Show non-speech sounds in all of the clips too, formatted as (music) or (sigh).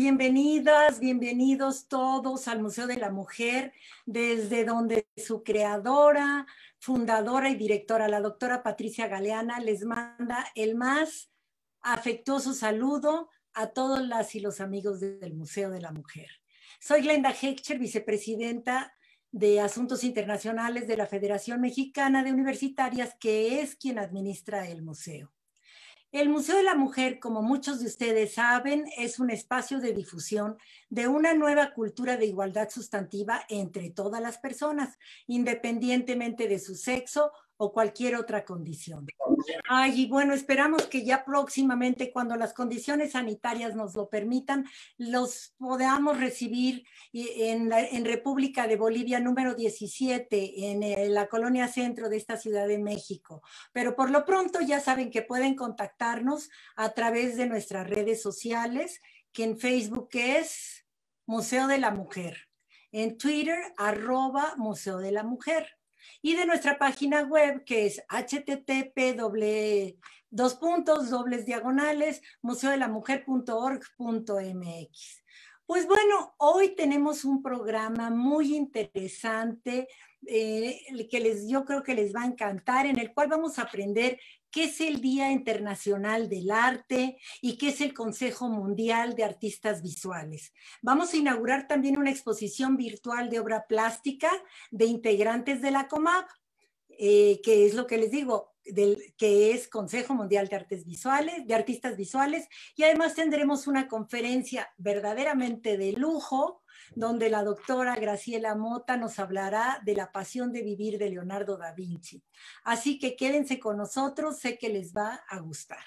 Bienvenidas, bienvenidos todos al Museo de la Mujer, desde donde su creadora, fundadora y directora, la doctora Patricia Galeana, les manda el más afectuoso saludo a todas las y los amigos del Museo de la Mujer. Soy Glenda Hechter, vicepresidenta de Asuntos Internacionales de la Federación Mexicana de Universitarias, que es quien administra el museo. El Museo de la Mujer, como muchos de ustedes saben, es un espacio de difusión de una nueva cultura de igualdad sustantiva entre todas las personas, independientemente de su sexo, o cualquier otra condición. Ay, y bueno, esperamos que ya próximamente, cuando las condiciones sanitarias nos lo permitan, los podamos recibir eh, en, República de Bolivia número 17, en, eh, la colonia centro de esta Ciudad de México. Pero por lo pronto ya saben que pueden contactarnos a través de nuestras redes sociales, que en Facebook es Museo de la Mujer, en Twitter arroba Museo de la Mujer y de nuestra página web que es http dobles diagonales museodelamujer.org.mx. Pues bueno, hoy tenemos un programa muy interesante eh, que les, yo creo que les va a encantar, en el cual vamos a aprender qué es el Día Internacional del Arte y qué es el Consejo Mundial de Artistas Visuales. Vamos a inaugurar también una exposición virtual de obra plástica de integrantes de la COMAP, eh, que es lo que les digo, que es Consejo Mundial de Artes Visuales, de Artistas Visuales, y además tendremos una conferencia verdaderamente de lujo donde la doctora Graciela Mota nos hablará de la pasión de vivir de Leonardo da Vinci. Así que quédense con nosotros, sé que les va a gustar.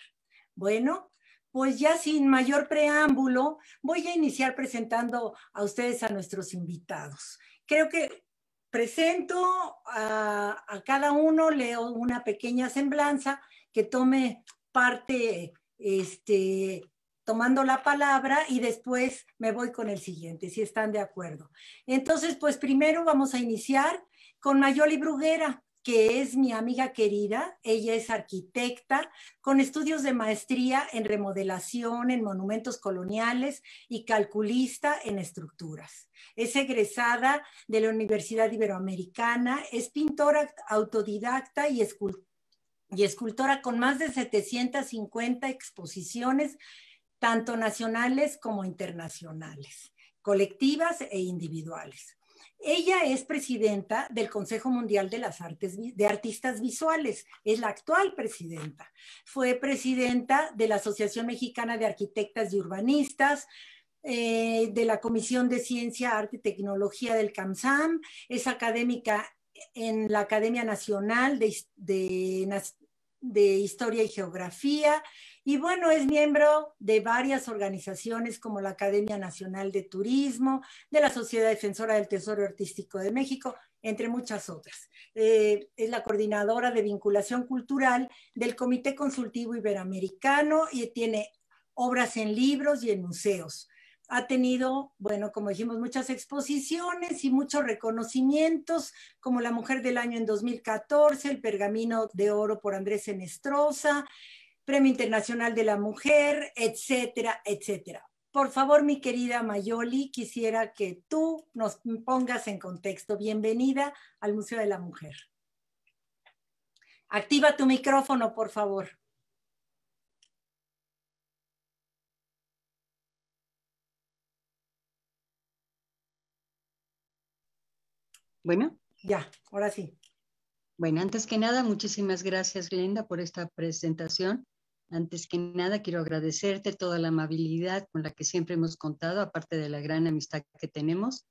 Bueno, pues ya sin mayor preámbulo, voy a iniciar presentando a ustedes a nuestros invitados. Creo que presento a, a cada uno, leo una pequeña semblanza que tome parte este, tomando la palabra y después me voy con el siguiente, si están de acuerdo. Entonces, pues primero vamos a iniciar con Mayoli Bruguera, que es mi amiga querida. Ella es arquitecta con estudios de maestría en remodelación en monumentos coloniales y calculista en estructuras. Es egresada de la Universidad Iberoamericana, es pintora autodidacta y, escultora, y escultora con más de 750 exposiciones tanto nacionales como internacionales, colectivas e individuales. Ella es presidenta del Consejo Mundial de las Artes de Artistas Visuales, es la actual presidenta. Fue presidenta de la Asociación Mexicana de Arquitectas y Urbanistas, eh, de la Comisión de Ciencia, Arte y Tecnología del CAMSAM, es académica en la Academia Nacional de Historia y Geografía, y bueno, es miembro de varias organizaciones como la Academia Nacional de Turismo, de la Sociedad Defensora del Tesoro Artístico de México, entre muchas otras. Eh, es la coordinadora de vinculación cultural del Comité Consultivo Iberoamericano y tiene obras en libros y en museos. Ha tenido, bueno, como dijimos, muchas exposiciones y muchos reconocimientos, como la Mujer del Año en 2014, el Pergamino de Oro por Andrés Enestrosa, Premio Internacional de la Mujer, etcétera, etcétera. Por favor, mi querida Mayoli, quisiera que tú nos pongas en contexto. Bienvenida al Museo de la Mujer. Activa tu micrófono, por favor. Bueno. Ya, ahora sí. Bueno, antes que nada, muchísimas gracias, Glenda, por esta presentación. Antes que nada, quiero agradecerte toda la amabilidad con la que siempre hemos contado, aparte de la gran amistad que tenemos.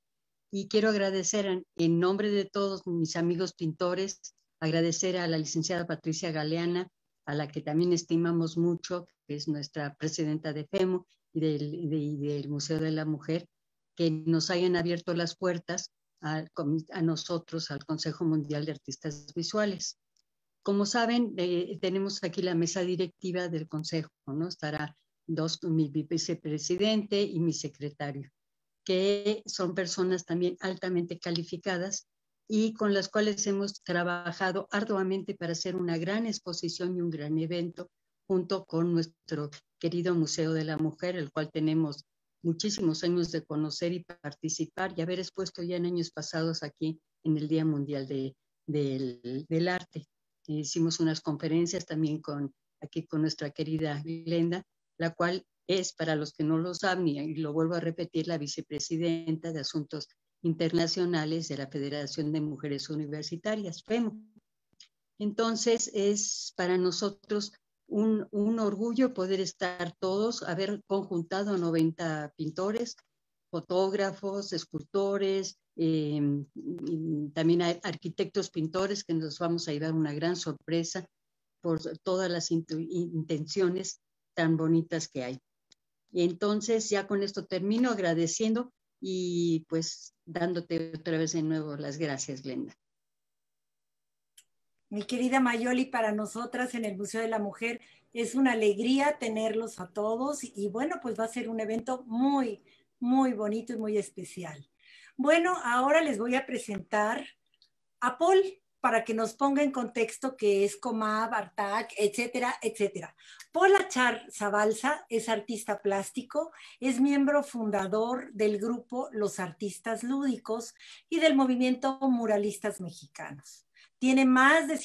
Y quiero agradecer en, nombre de todos mis amigos pintores, agradecer a la licenciada Patricia Galeana, a la que también estimamos mucho, que es nuestra presidenta de FEMU y del Museo de la Mujer, que nos hayan abierto las puertas a, nosotros, al Consejo Mundial de Artistas Visuales. Como saben, eh, tenemos aquí la mesa directiva del Consejo, ¿no? Estará dos, mi vicepresidente y mi secretario, que son personas también altamente calificadas y con las cuales hemos trabajado arduamente para hacer una gran exposición y un gran evento junto con nuestro querido Museo de la Mujer, el cual tenemos muchísimos años de conocer y participar y haber expuesto ya en años pasados aquí en el Día Mundial del, Arte. Hicimos unas conferencias también con, aquí con nuestra querida Glenda, la cual es, para los que no lo saben, y lo vuelvo a repetir, la vicepresidenta de Asuntos Internacionales de la Federación de Mujeres Universitarias, FEMO. Entonces, es para nosotros un, orgullo poder estar todos, haber conjuntado 90 pintores, fotógrafos, escultores, eh, también arquitectos, pintores, que nos vamos a llevar una gran sorpresa por todas las intenciones tan bonitas que hay. Y entonces ya con esto termino agradeciendo y pues dándote otra vez de nuevo las gracias, Glenda. Mi querida Mayoli, para nosotras en el Museo de la Mujer es una alegría tenerlos a todos y bueno, pues va a ser un evento muy, muy bonito y muy especial. Bueno, ahora les voy a presentar a Paul para que nos ponga en contexto que es Comab, Artac, etcétera, etcétera. Paul Achar Zabalza es artista plástico, es miembro fundador del grupo Los Artistas Lúdicos y del movimiento Muralistas Mexicanos. Tiene más de,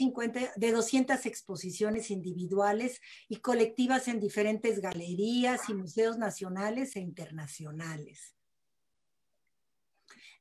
200 exposiciones individuales y colectivas en diferentes galerías y museos nacionales e internacionales,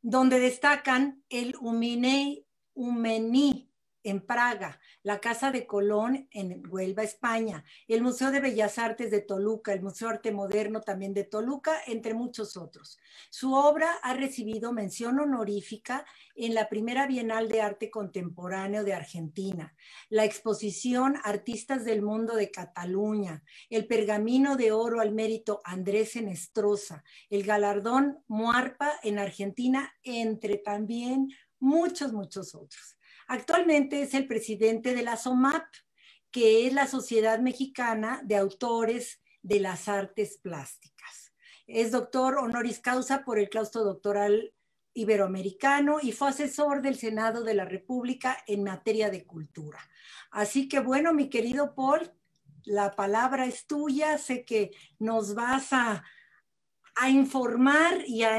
donde destacan el Huminei Umení, en Praga, la Casa de Colón en Huelva, España, el Museo de Bellas Artes de Toluca, el Museo Arte Moderno también de Toluca, entre muchos otros. Su obra ha recibido mención honorífica en la primera Bienal de Arte Contemporáneo de Argentina, la exposición Artistas del Mundo de Cataluña, el Pergamino de Oro al Mérito Andrés Enestrosa, el galardón Muarpa en Argentina, entre también muchos, muchos otros. Actualmente es el presidente de la SOMAP, que es la Sociedad Mexicana de Autores de las Artes Plásticas. Es doctor honoris causa por el claustro doctoral iberoamericano y fue asesor del Senado de la República en materia de cultura. Así que bueno, mi querido Paul, la palabra es tuya, sé que nos vas a, informar y a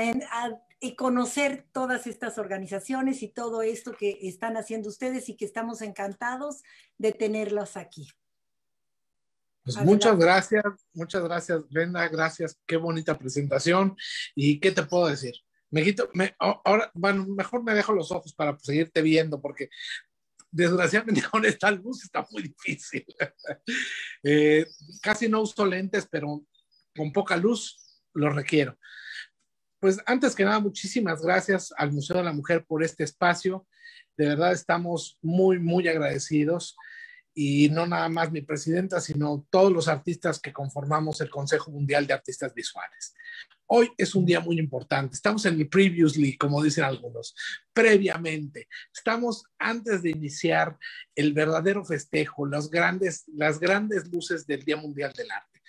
y conocer todas estas organizaciones y todo esto que están haciendo ustedes y que estamos encantados de tenerlos aquí. Pues muchas gracias, muchas gracias, Brenda, gracias, qué bonita presentación y qué te puedo decir. Me mejor me dejo los ojos para seguirte viendo porque desgraciadamente con (laughs) esta luz está muy difícil. (laughs) Eh, casi no uso lentes, pero con poca luz lo requiero pues antes que nada, muchísimas gracias al Museo de la Mujer por este espacio. De verdad estamos muy, muy agradecidos. Y no nada más mi presidenta, sino todos los artistas que conformamos el Consejo Mundial de Artistas Visuales. Hoy es un día muy importante. Estamos en el previously, como dicen algunos, previamente. Estamos antes de iniciar el verdadero festejo, las grandes, las grandes luces del Día Mundial del Arte.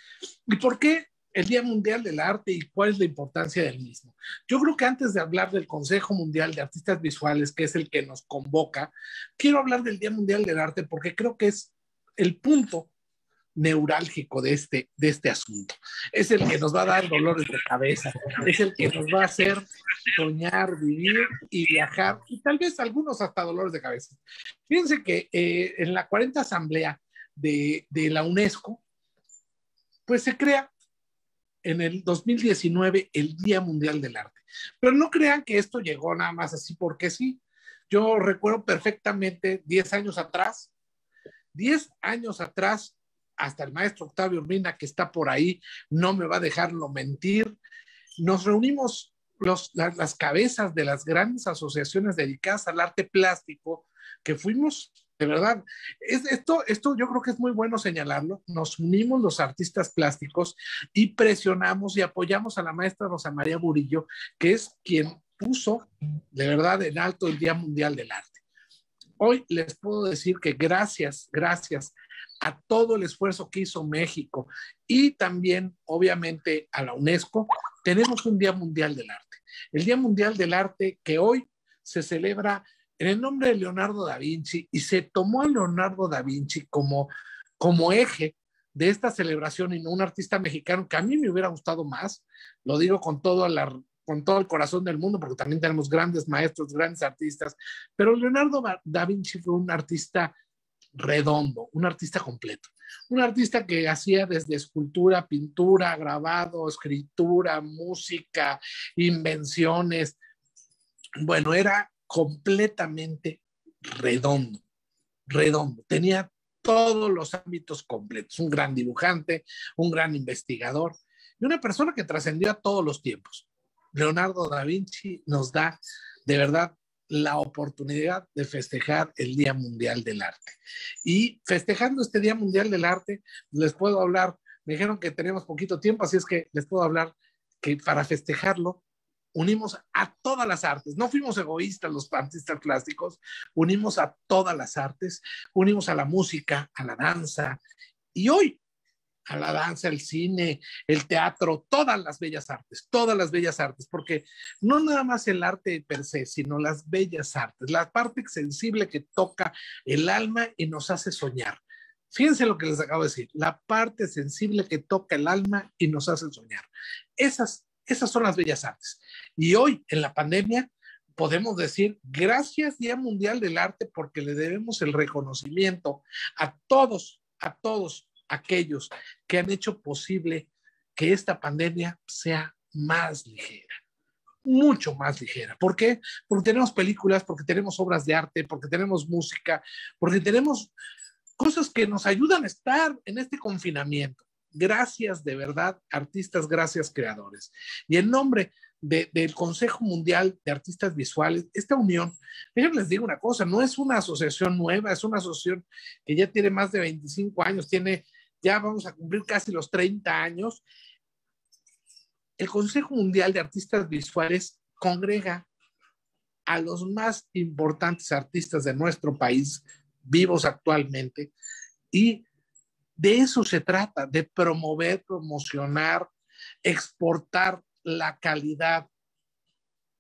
¿Y por qué el Día Mundial del Arte y cuál es la importancia del mismo. Yo creo que antes de hablar del Consejo Mundial de Artistas Visuales, que es el que nos convoca, quiero hablar del Día Mundial del Arte porque creo que es el punto neurálgico de este, de este asunto. Es el que nos va a dar dolores de cabeza, es el que nos va a hacer soñar, vivir y viajar, y tal vez algunos hasta dolores de cabeza. Fíjense que eh, en la 40 Asamblea de, de la UNESCO, pues se crea en el 2019 el Día Mundial del Arte. Pero no crean que esto llegó nada más así porque sí. Yo recuerdo perfectamente 10 años atrás, 10 años atrás, hasta el maestro Octavio Urbina, que está por ahí, no me va a dejarlo mentir, nos reunimos las cabezas de las grandes asociaciones dedicadas al arte plástico, que fuimos de verdad, es, esto, esto yo creo que es muy bueno señalarlo. Nos unimos los artistas plásticos y presionamos y apoyamos a la maestra Rosa María Burillo, que es quien puso de verdad en alto el Día Mundial del Arte. Hoy les puedo decir que gracias, gracias a todo el esfuerzo que hizo México y también, obviamente, a la UNESCO, tenemos un Día Mundial del Arte. El Día Mundial del Arte que hoy se celebra en el nombre de Leonardo da Vinci y se tomó a Leonardo da Vinci como, como eje de esta celebración y no un artista mexicano que a mí me hubiera gustado más, lo digo con todo, con todo el corazón del mundo, porque también tenemos grandes maestros, grandes artistas, pero Leonardo da Vinci fue un artista redondo, un artista completo, un artista que hacía desde escultura, pintura, grabado, escritura, música, invenciones. Bueno, era completamente redondo, redondo. Tenía todos los ámbitos completos, un gran dibujante, un gran investigador y una persona que trascendió a todos los tiempos. Leonardo da Vinci nos da de verdad la oportunidad de festejar el Día Mundial del Arte. Y festejando este Día Mundial del Arte, les puedo hablar, me dijeron que tenemos poquito tiempo, así es que les puedo hablar que para festejarlo unimos a todas las artes, no fuimos egoístas los artistas clásicos, unimos a todas las artes, unimos a la música, a la danza y hoy a la danza, el cine, el teatro, todas las bellas artes, todas las bellas artes, porque no nada más el arte per se, sino las bellas artes, la parte sensible que toca el alma y nos hace soñar. Fíjense lo que les acabo de decir, la parte sensible que toca el alma y nos hace soñar. Esas esas son las bellas artes. Y hoy, en la pandemia, podemos decir gracias Día Mundial del Arte porque le debemos el reconocimiento a todos, a todos aquellos que han hecho posible que esta pandemia sea más ligera, mucho más ligera. ¿Por qué? Porque tenemos películas, porque tenemos obras de arte, porque tenemos música, porque tenemos cosas que nos ayudan a estar en este confinamiento. Gracias de verdad, artistas, gracias creadores. Y en nombre del Consejo Mundial de Artistas Visuales, esta unión, yo les digo una cosa, no es una asociación nueva, es una asociación que ya tiene más de 25 años, tiene, ya vamos a cumplir casi los 30 años. El Consejo Mundial de Artistas Visuales congrega a los más importantes artistas de nuestro país vivos actualmente y de eso se trata, de promover, promocionar, exportar la calidad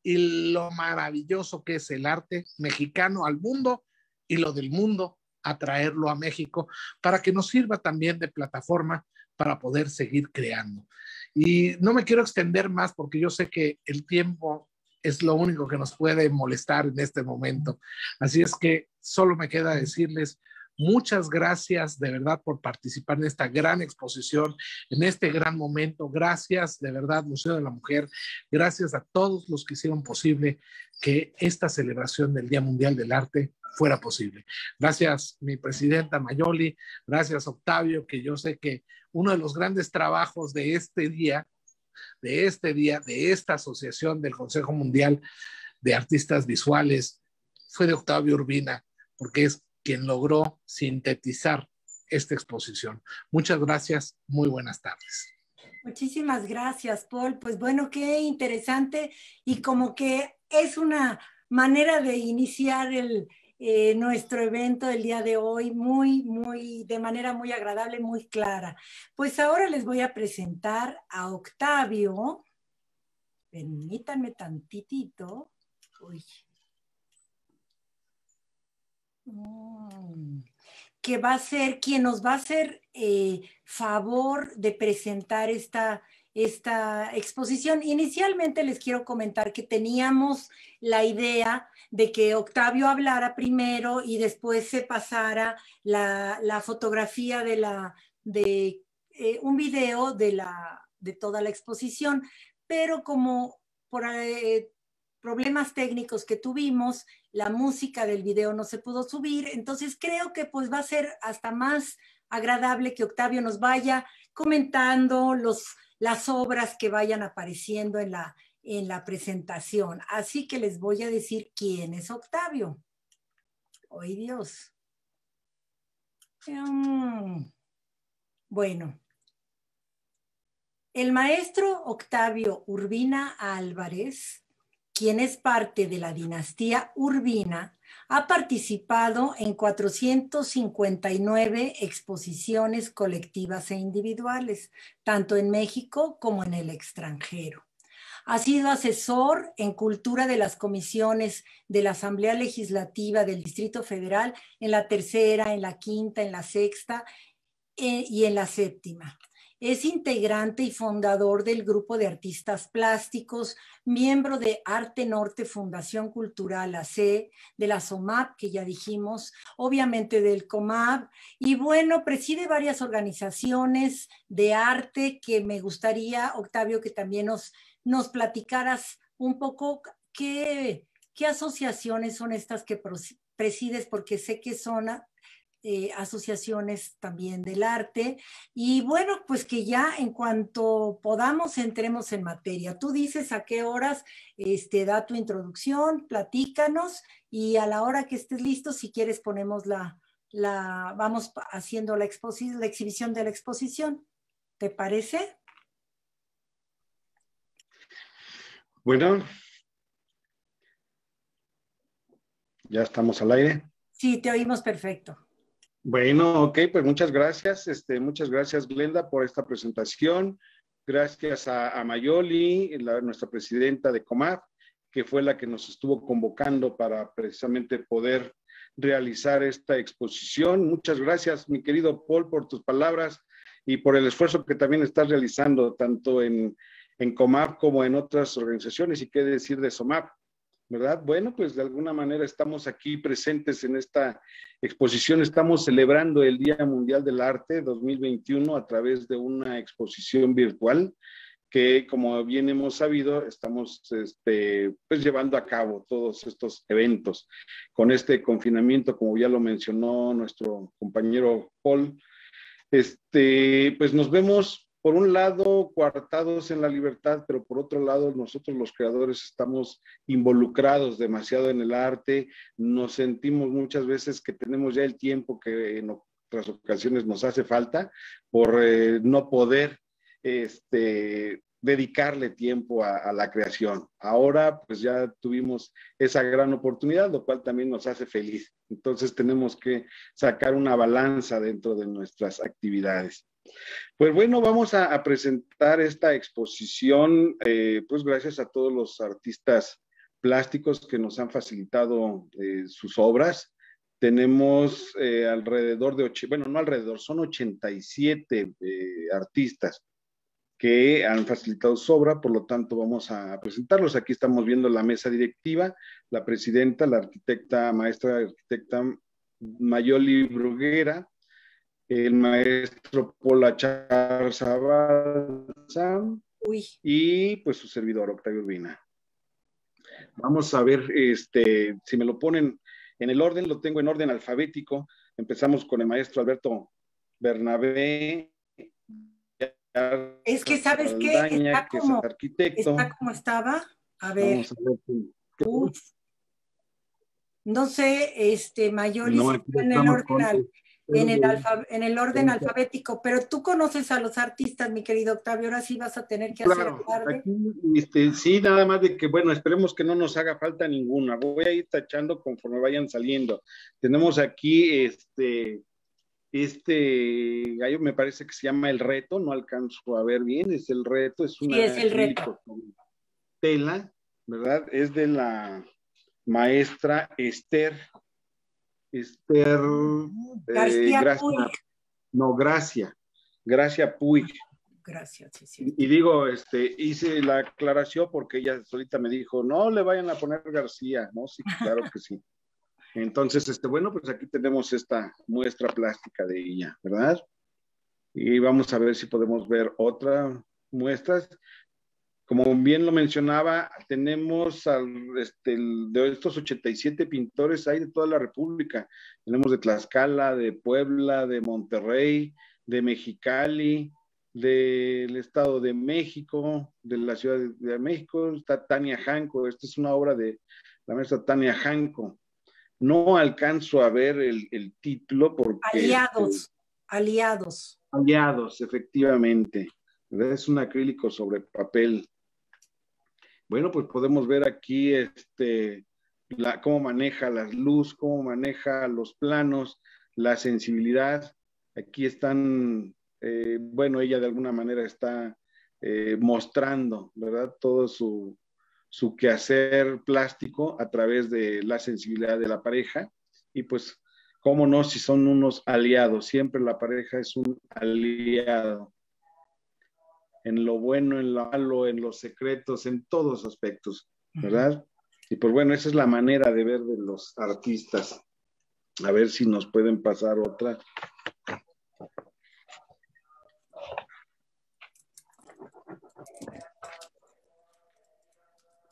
y lo maravilloso que es el arte mexicano al mundo y lo del mundo atraerlo a México para que nos sirva también de plataforma para poder seguir creando. Y no me quiero extender más porque yo sé que el tiempo es lo único que nos puede molestar en este momento. Así es que solo me queda decirles Muchas gracias de verdad por participar en esta gran exposición, en este gran momento. Gracias de verdad, Museo de la Mujer. Gracias a todos los que hicieron posible que esta celebración del Día Mundial del Arte fuera posible. Gracias, mi presidenta Mayoli. Gracias, Octavio, que yo sé que uno de los grandes trabajos de este día, de este día, de esta asociación del Consejo Mundial de Artistas Visuales, fue de Octavio Urbina, porque es quien logró sintetizar esta exposición. Muchas gracias, muy buenas tardes. Muchísimas gracias, Paul. Pues bueno, qué interesante y como que es una manera de iniciar el, eh, nuestro evento del día de hoy muy, muy, de manera muy agradable, muy clara. Pues ahora les voy a presentar a Octavio. Permítanme tantitito. Uy. Mm. que va a ser quien nos va a hacer eh, favor de presentar esta, esta exposición. Inicialmente les quiero comentar que teníamos la idea de que Octavio hablara primero y después se pasara la, la fotografía de, la, de eh, un video de, toda la exposición, pero como por eh, problemas técnicos que tuvimos, la música del video no se pudo subir. Entonces creo que pues va a ser hasta más agradable que Octavio nos vaya comentando las obras que vayan apareciendo en la, en la presentación. Así que les voy a decir quién es Octavio. ¡Ay, Dios! Mm. Bueno, el maestro Octavio Urbina Álvarez quien es parte de la dinastía Urbina, ha participado en 459 exposiciones colectivas e individuales, tanto en México como en el extranjero. Ha sido asesor en cultura de las comisiones de la Asamblea Legislativa del Distrito Federal en la tercera, en la quinta, en la sexta eh, y en la séptima. Es integrante y fundador del grupo de artistas plásticos, miembro de Arte Norte Fundación Cultural AC, de la SOMAP, que ya dijimos, obviamente del COMAP, y bueno, preside varias organizaciones de arte que me gustaría, Octavio, que también nos, nos platicaras un poco qué, qué asociaciones son estas que presides, porque sé que son eh, asociaciones también del arte. Y bueno, pues que ya en cuanto podamos entremos en materia. Tú dices a qué horas este, da tu introducción, platícanos y a la hora que estés listo, si quieres, ponemos la, la vamos haciendo la, exposición, la exhibición de la exposición. ¿Te parece? Bueno, ya estamos al aire. Sí, te oímos perfecto. Bueno, ok, pues muchas gracias, este, muchas gracias Glenda por esta presentación. Gracias a, Mayoli, nuestra presidenta de Comaf, que fue la que nos estuvo convocando para precisamente poder realizar esta exposición. Muchas gracias, mi querido Paul, por tus palabras y por el esfuerzo que también estás realizando tanto en, en COMAP como en otras organizaciones y qué decir de SOMAP. ¿verdad? Bueno, pues de alguna manera estamos aquí presentes en esta exposición, estamos celebrando el Día Mundial del Arte 2021 a través de una exposición virtual que como bien hemos sabido, estamos este, pues, llevando a cabo todos estos eventos. Con este confinamiento, como ya lo mencionó nuestro compañero Paul, este, pues nos vemos por un lado, coartados en la libertad, pero por otro lado, nosotros los creadores estamos involucrados demasiado en el arte, nos sentimos muchas veces que tenemos ya el tiempo que en otras ocasiones nos hace falta por eh, no poder este, dedicarle tiempo a, a, la creación. Ahora pues ya tuvimos esa gran oportunidad, lo cual también nos hace feliz. Entonces tenemos que sacar una balanza dentro de nuestras actividades. Pues bueno, vamos a, presentar esta exposición, eh, pues gracias a todos los artistas plásticos que nos han facilitado eh, sus obras. Tenemos eh, alrededor de, ocho, bueno, no alrededor, son 87 artistas que han facilitado su obra, por lo tanto vamos a presentarlos. Aquí estamos viendo la mesa directiva, la presidenta, la arquitecta, maestra arquitecta Mayoli Bruguera, el maestro Pola Zabalza y pues su servidor Octavio Urbina. Vamos a ver este, si me lo ponen en el orden, lo tengo en orden alfabético. Empezamos con el maestro Alberto Bernabé. Es que, ¿sabes Está que como, Está como estaba. A ver. No sé, este, mayor no, en el, orden alfabético, pero tú conoces a los artistas, mi querido Octavio, ahora sí vas a tener que hacer tarde. este, sí, nada más de que, bueno, esperemos que no nos haga falta ninguna. Voy a ir tachando conforme vayan saliendo. Tenemos aquí este, este gallo, me parece que se llama El Reto, no alcanzo a ver bien, es El Reto, es una tela, ¿verdad? Es de la maestra Esther Esther eh, García No, Gracia. Gracia Puig. Gracias, sí, sí. Y, digo, este, hice la aclaración porque ella solita me dijo, no le vayan a poner García, ¿no? Sí, claro que sí. (laughs) Entonces, este, bueno, pues aquí tenemos esta muestra plástica de ella, ¿verdad? Y vamos a ver si podemos ver otras muestras. Como bien lo mencionaba, tenemos al, este, de estos 87 pintores hay de toda la República. Tenemos de Tlaxcala, de Puebla, de Monterrey, de Mexicali, del Estado de México, de la Ciudad de México. Está Tania Janco. Esta es una obra de la maestra Tania Hanco. No alcanzo a ver el, título porque... Aliados, este, aliados. Aliados, efectivamente. Es un acrílico sobre papel. Bueno, pues podemos ver aquí este, cómo maneja las luz, cómo maneja los planos, la sensibilidad. Aquí están, eh, bueno, ella de alguna manera está eh, mostrando, ¿verdad? Todo su, su quehacer plástico a través de la sensibilidad de la pareja y pues, cómo no, si son unos aliados, siempre la pareja es un aliado en lo bueno, en lo malo, en los secretos, en todos aspectos, ¿verdad? Y pues bueno, esa es la manera de ver de los artistas. A ver si nos pueden pasar otra.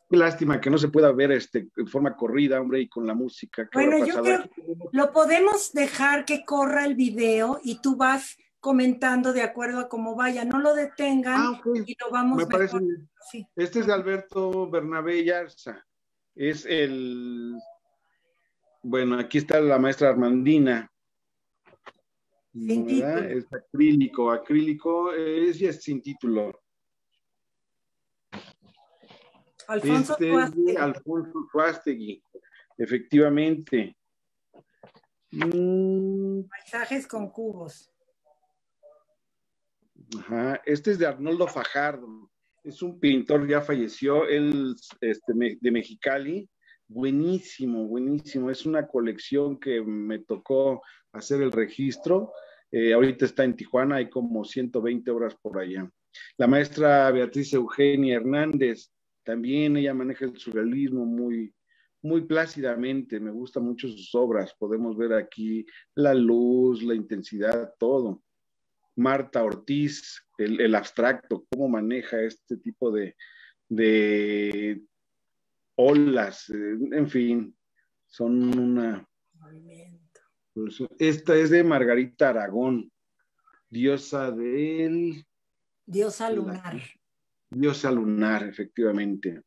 Qué lástima que no se pueda ver este en forma corrida, hombre, y con la música. Bueno, yo creo lo podemos dejar que corra el video y tú vas comentando de acuerdo a cómo vaya. No lo detengan ah, y lo vamos Este es de Alberto Bernabé Yarza. Es el. Bueno, aquí está la maestra Armandina. Sin título. Es acrílico. Acrílico es, eh, es sin título. Alfonso este Alfonso Efectivamente. Mm. Paisajes con cubos. Este es de Arnoldo Fajardo. Es un pintor, ya falleció, él este, de Mexicali. Buenísimo, buenísimo. Es una colección que me tocó hacer el registro. Eh, ahorita está en Tijuana, hay como 120 obras por allá. La maestra Beatriz Eugenia Hernández, también ella maneja el surrealismo muy, muy plácidamente. Me gustan mucho sus obras. Podemos ver aquí la luz, la intensidad, todo. Marta Ortiz, el, abstracto, cómo maneja este tipo de, olas, eh, en fin, son una... Pues, esta es de Margarita Aragón, diosa del... Diosa lunar. diosa lunar, efectivamente.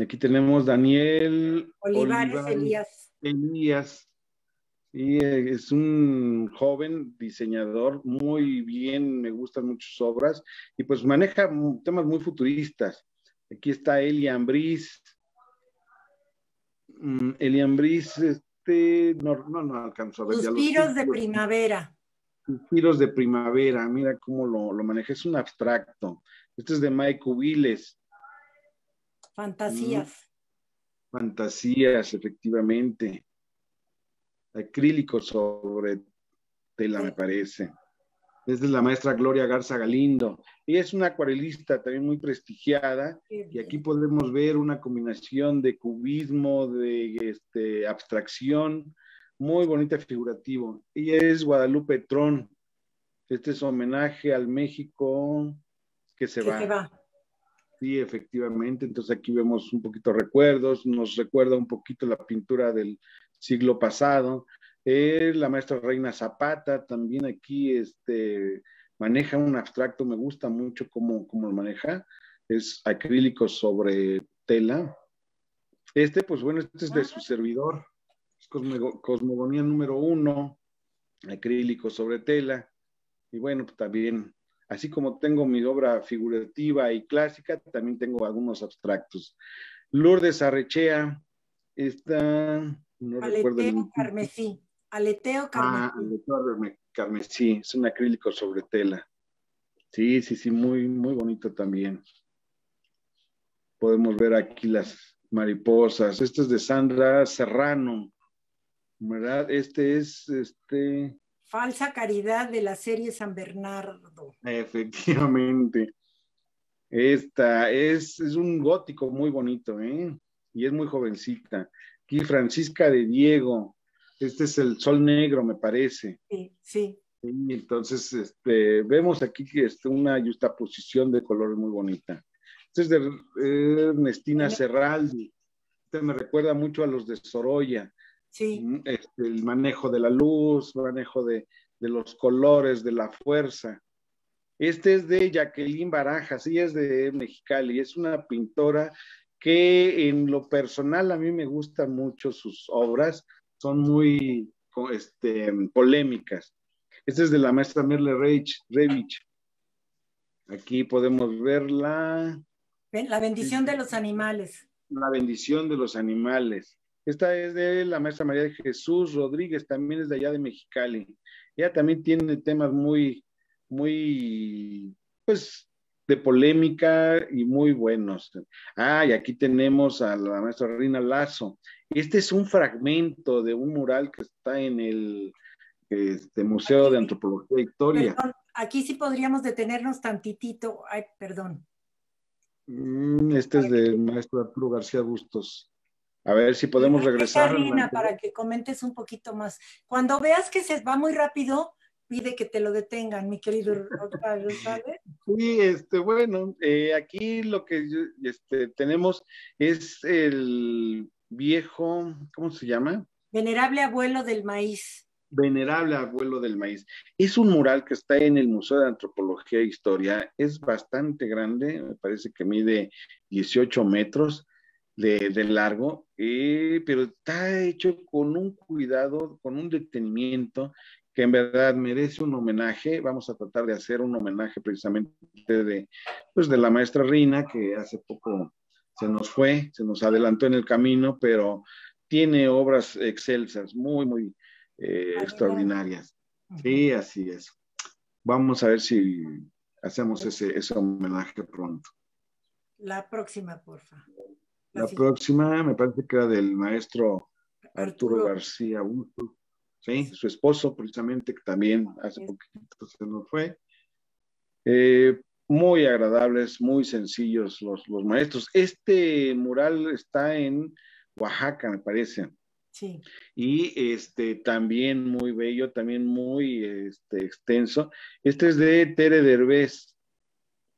Aquí tenemos Daniel Olivares, Olivares Elías. Elías y eh, es un joven diseñador, muy bien, me gustan muchas obras, y pues maneja temas muy futuristas. Aquí está Elian Brice. Mm, Elian Brice, este, no, no, no alcanzó a ver. Suspiros de primavera. Suspiros de primavera, mira cómo lo, lo maneja, es un abstracto. Este es de Mike Ubiles. Fantasías. Mm, fantasías, efectivamente acrílico sobre tela, me parece. Es de la maestra Gloria Garza Galindo. Ella es una acuarelista también muy prestigiada y aquí podemos ver una combinación de cubismo, de este, abstracción, muy bonita figurativo. Ella es Guadalupe Tron. Este es homenaje al México que se Se va. Sí, efectivamente. Entonces aquí vemos un poquito recuerdos, nos recuerda un poquito la pintura del siglo pasado. Eh, la maestra Reina Zapata también aquí este, maneja un abstracto, me gusta mucho cómo, lo maneja, es acrílico sobre tela. Este, pues bueno, este es de su servidor, es Cosmogonía número uno, acrílico sobre tela. Y bueno, pues también, así como tengo mi obra figurativa y clásica, también tengo algunos abstractos. Lourdes Arrechea, Está aleteo carmesí. Aleteo ah, carmesí. aleteo carmesí. Es un acrílico sobre tela. Sí, sí, sí, muy, muy bonito también. Podemos ver aquí las mariposas. Este es de Sandra Serrano. ¿Verdad? Este es este. Falsa caridad de la serie San Bernardo. Efectivamente. Esta es, es un gótico muy bonito, ¿eh? Y es muy jovencita. Francisca de Diego. Este es el sol negro, me parece. Sí, sí. entonces, este, vemos aquí que es este, una justaposición de colores muy bonita. Este es de Ernestina Serraldi. Este me recuerda mucho a los de Sorolla. Sí. Mm, este, el manejo de la luz, manejo de, de los colores, de la fuerza. Este es de Jacqueline Barajas, ella es de Mexicali, es una pintora que en lo personal a mí me gustan mucho sus obras, son muy este, polémicas. Esta es de la maestra Merle Revich. Aquí podemos verla. La bendición de los animales. La bendición de los animales. Esta es de la maestra María de Jesús Rodríguez, también es de allá de Mexicali. Ella también tiene temas muy, muy, pues, de polémica y muy buenos. Ah, y aquí tenemos a la maestra Rina Lazo. Este es un fragmento de un mural que está en el este, Museo de Antropología e Historia. aquí sí podríamos detenernos tantitito. Ay, perdón. Mm, este es del maestro Arturo García Bustos. A ver si podemos regresar. Rina para que comentes un poquito más. Cuando veas que se va muy rápido, pide que te lo detengan, mi querido Octavio, (laughs) Sí, este, bueno, eh, aquí lo que este, tenemos es el viejo, ¿cómo se llama? Venerable abuelo del maíz. Venerable Abuelo del Maíz. Es un mural que está en el Museo de Antropología e Historia. Es bastante grande, me parece que mide 18 metros de, largo, eh, pero está hecho con un cuidado, con un detenimiento que en verdad merece un homenaje. Vamos a tratar de hacer un homenaje precisamente de, pues, de la maestra Rina, que hace poco se nos fue, se nos adelantó en el camino, pero tiene obras excelsas, muy, muy eh, extraordinarias. Sí, así es. Vamos a ver si hacemos ese, homenaje pronto. La próxima, porfa. La, la próxima me parece que era del maestro Arturo, García ¿sí? Su esposo, precisamente, que también hace poquito se nos fue. Eh, muy agradables, muy sencillos los, maestros. Este mural está en Oaxaca, me parece. Sí. Y este también muy bello, también muy este, extenso. Este es de Tere Derbez.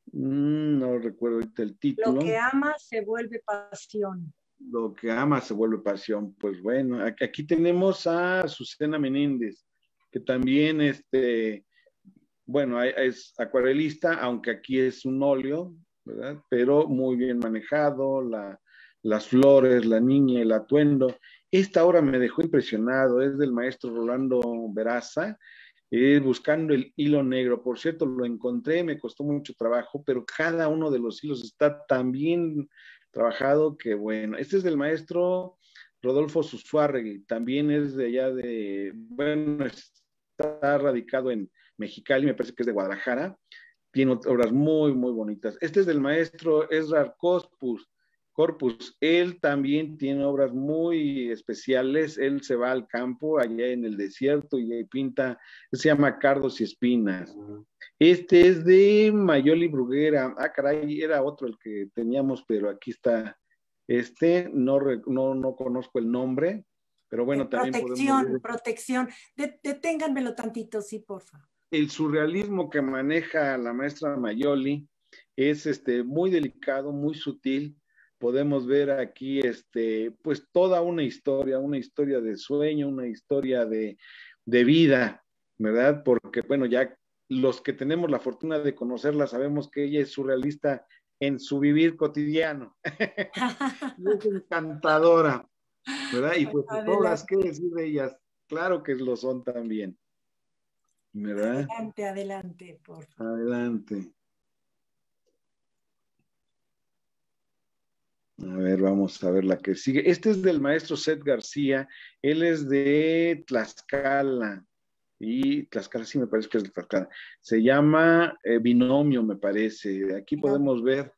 Mm, no recuerdo el título. Lo que ama se vuelve pasión lo que ama se vuelve pasión. Pues bueno, aquí tenemos a Susana Menéndez, que también, este, bueno, es acuarelista, aunque aquí es un óleo, ¿verdad? Pero muy bien manejado, las flores, la niña, el atuendo. Esta obra me dejó impresionado, es del maestro Rolando Veraza, eh, buscando el hilo negro. Por cierto, lo encontré, me costó mucho trabajo, pero cada uno de los hilos está tan bien trabajado, que bueno. Este es del maestro Rodolfo Susuárregui, también es de allá de, bueno, está radicado en Mexicali, me parece que es de Guadalajara, tiene obras muy, muy bonitas. Este es del maestro Ezra Corpus, Corpus, él también tiene obras muy especiales, él se va al campo allá en el desierto y pinta, se llama Cardos y Espinas. Este es de Mayoli Bruguera. Ah, caray, era otro el que teníamos, pero aquí está. Este, no, no, no conozco el nombre, pero bueno, eh, también. Protección, podemos... protección. protección. deténganmelo tantito, sí, por favor. El surrealismo que maneja la maestra Mayoli es este, muy delicado, muy sutil. Podemos ver aquí este, pues toda una historia, una historia de sueño, una historia de, de vida, ¿verdad? Porque, bueno, ya los que tenemos la fortuna de conocerla sabemos que ella es surrealista en su vivir cotidiano. (laughs) es encantadora, ¿verdad? Y pues todas, ¿qué decir de ellas? Claro que lo son también. ¿Verdad? Adelante, adelante, por favor. Adelante. A ver, vamos a ver la que sigue. Este es del maestro Seth García. Él es de Tlaxcala y Tlaxcala, sí me parece que es el Tlaxcala. Se llama eh, Binomio, me parece. Aquí podemos ver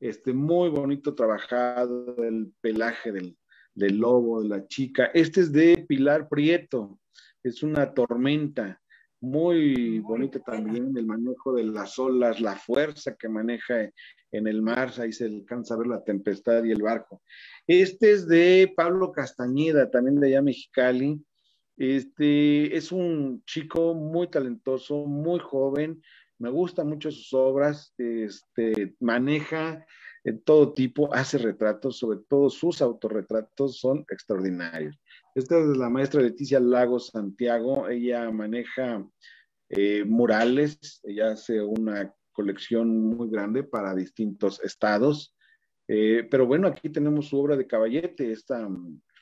este muy bonito trabajado el pelaje del, lobo, de la chica. Este es de Pilar Prieto, es una tormenta. Muy, bonito también el manejo de las olas, la fuerza que maneja en el mar, ahí se alcanza a ver la tempestad y el barco. Este es de Pablo Castañeda, también de allá Mexicali, este, es un chico muy talentoso, muy joven, me gustan mucho sus obras, este, maneja en todo tipo, hace retratos, sobre todo sus autorretratos son extraordinarios. Esta es la maestra Leticia Lago Santiago, ella maneja eh, murales, ella hace una colección muy grande para distintos estados, eh, pero bueno, aquí tenemos su obra de caballete, esta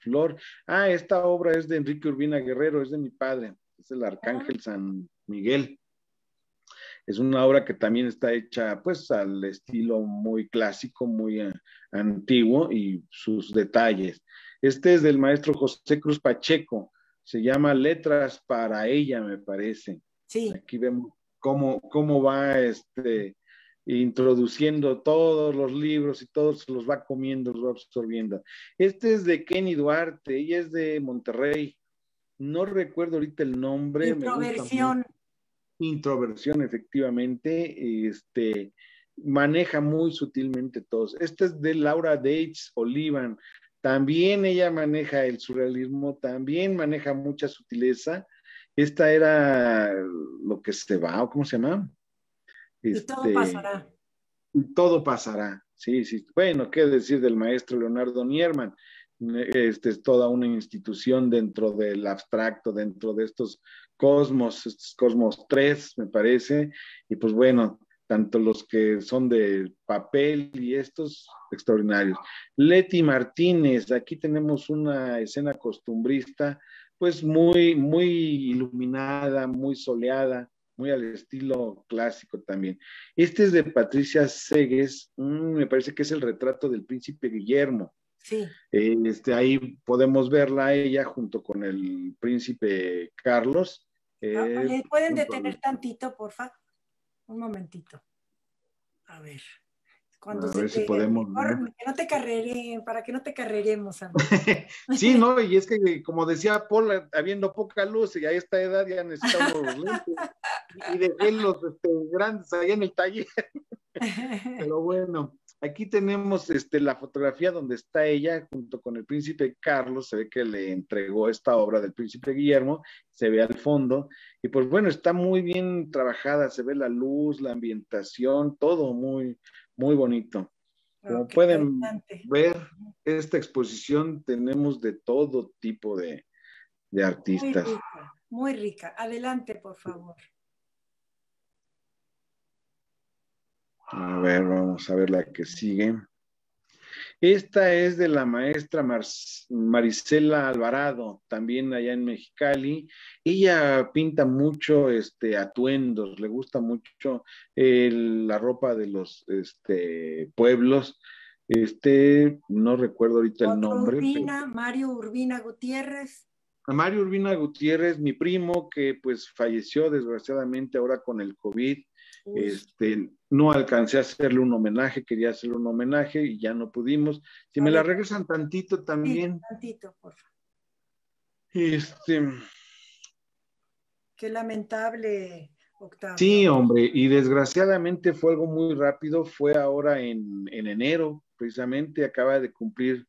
flor. Ah, esta obra es de Enrique Urbina Guerrero, es de mi padre, es el Arcángel ah. San Miguel. Es una obra que también está hecha pues al estilo muy clásico, muy eh, antiguo y sus detalles. Este es del maestro José Cruz Pacheco, se llama Letras para ella, me parece. Sí. Aquí vemos cómo, cómo va este, introduciendo todos los libros y todos los va comiendo, los va absorbiendo. Este es de Kenny Duarte, ella es de Monterrey. No recuerdo ahorita el nombre. Introversión. Introversión, efectivamente. Este, maneja muy sutilmente todos. Este es de Laura Dates Olivan. También ella maneja el surrealismo, también maneja mucha sutileza. Esta era lo que se va, o cómo se llama y todo este, pasará. Y todo pasará, sí, sí. Bueno, qué decir del maestro Leonardo Nierman. Este es toda una institución dentro del abstracto, dentro de estos cosmos, estos cosmos tres, me parece. Y pues bueno, tanto los que son de papel y estos extraordinarios. Leti Martínez, aquí tenemos una escena costumbrista, pues muy, muy iluminada, muy soleada, muy al estilo clásico también. Este es de Patricia Segues, mm, me parece que es el retrato del príncipe Guillermo. Sí. este, ahí podemos verla ella junto con el príncipe Carlos. Ah, eh, ¿Pueden detener tantito, tantito, porfa? Un momentito. A ver a ver si podemos. que no te para que no te carreremos. (laughs) sí, no, y es que como decía Paul, habiendo poca luz y a esta edad ya necesitamos Y dejé los este, grandes ahí en el taller. (laughs) Pero bueno, aquí tenemos este, la fotografía donde está ella junto con el príncipe Carlos. Se ve que le entregó esta obra del príncipe Guillermo. Se ve al fondo. Y pues bueno, está muy bien trabajada. Se ve la luz, la ambientación, todo muy, muy bonito. Como pueden ver, esta exposición tenemos de todo tipo de, de artistas. Muy rica, muy rica. Adelante, por favor. A ver, vamos a ver la que sigue. Esta es de la maestra Marisela Alvarado, también allá en Mexicali. Ella pinta mucho este, atuendos, le gusta mucho la ropa de los este, pueblos. Este, no recuerdo ahorita el nombre. Mario Urbina Gutiérrez. Mario Urbina Gutiérrez, mi primo, que pues falleció desgraciadamente ahora con el COVID. Este, no alcancé a hacerle un homenaje, quería hacerle un homenaje y ya no pudimos. Si me la regresan tantito también. Este. Qué lamentable, Octavio. Sí, hombre, y desgraciadamente fue algo muy rápido, fue ahora en enero, precisamente, acaba de cumplir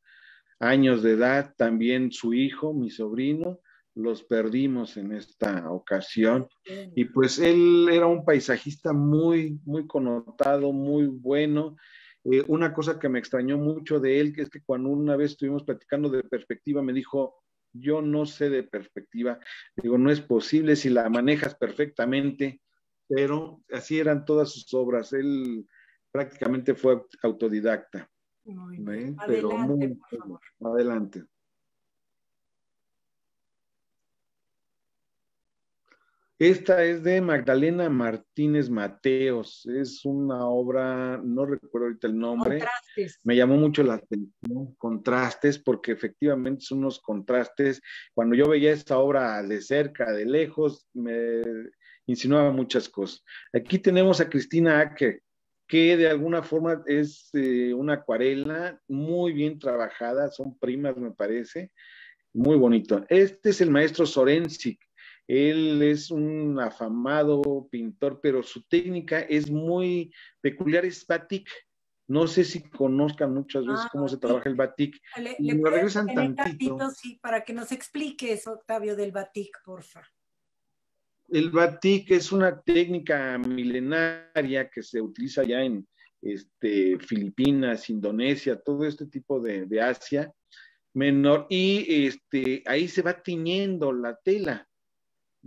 años de edad también su hijo, mi sobrino, los perdimos en esta ocasión. Y pues él era un paisajista muy, muy connotado, muy bueno. Eh, una cosa que me extrañó mucho de él, que es que cuando una vez estuvimos platicando de perspectiva, me dijo, yo no sé de perspectiva. Digo, no es posible si la manejas perfectamente, pero así eran todas sus obras. Él prácticamente fue autodidacta. ¿Eh? pero muy, Adelante. Esta es de Magdalena Martínez Mateos. Es una obra, no recuerdo ahorita el nombre. Contrastes. Me llamó mucho la atención, contrastes, porque efectivamente son unos contrastes. Cuando yo veía esta obra de cerca, de lejos, me insinuaba muchas cosas. Aquí tenemos a Cristina Acker, que de alguna forma es eh, una acuarela muy bien trabajada, son primas, me parece. Muy bonito. Este es el maestro Sorensic él es un afamado pintor, pero su técnica es muy peculiar, es batik. No sé si conozcan muchas veces ah, cómo se trabaja el batik. Le, regresan tantito. para que nos explique eso, Octavio, del batik, porfa. El batik es una técnica milenaria que se utiliza ya en este, Filipinas, Indonesia, todo este tipo de, Asia menor y este, ahí se va tiñendo la tela.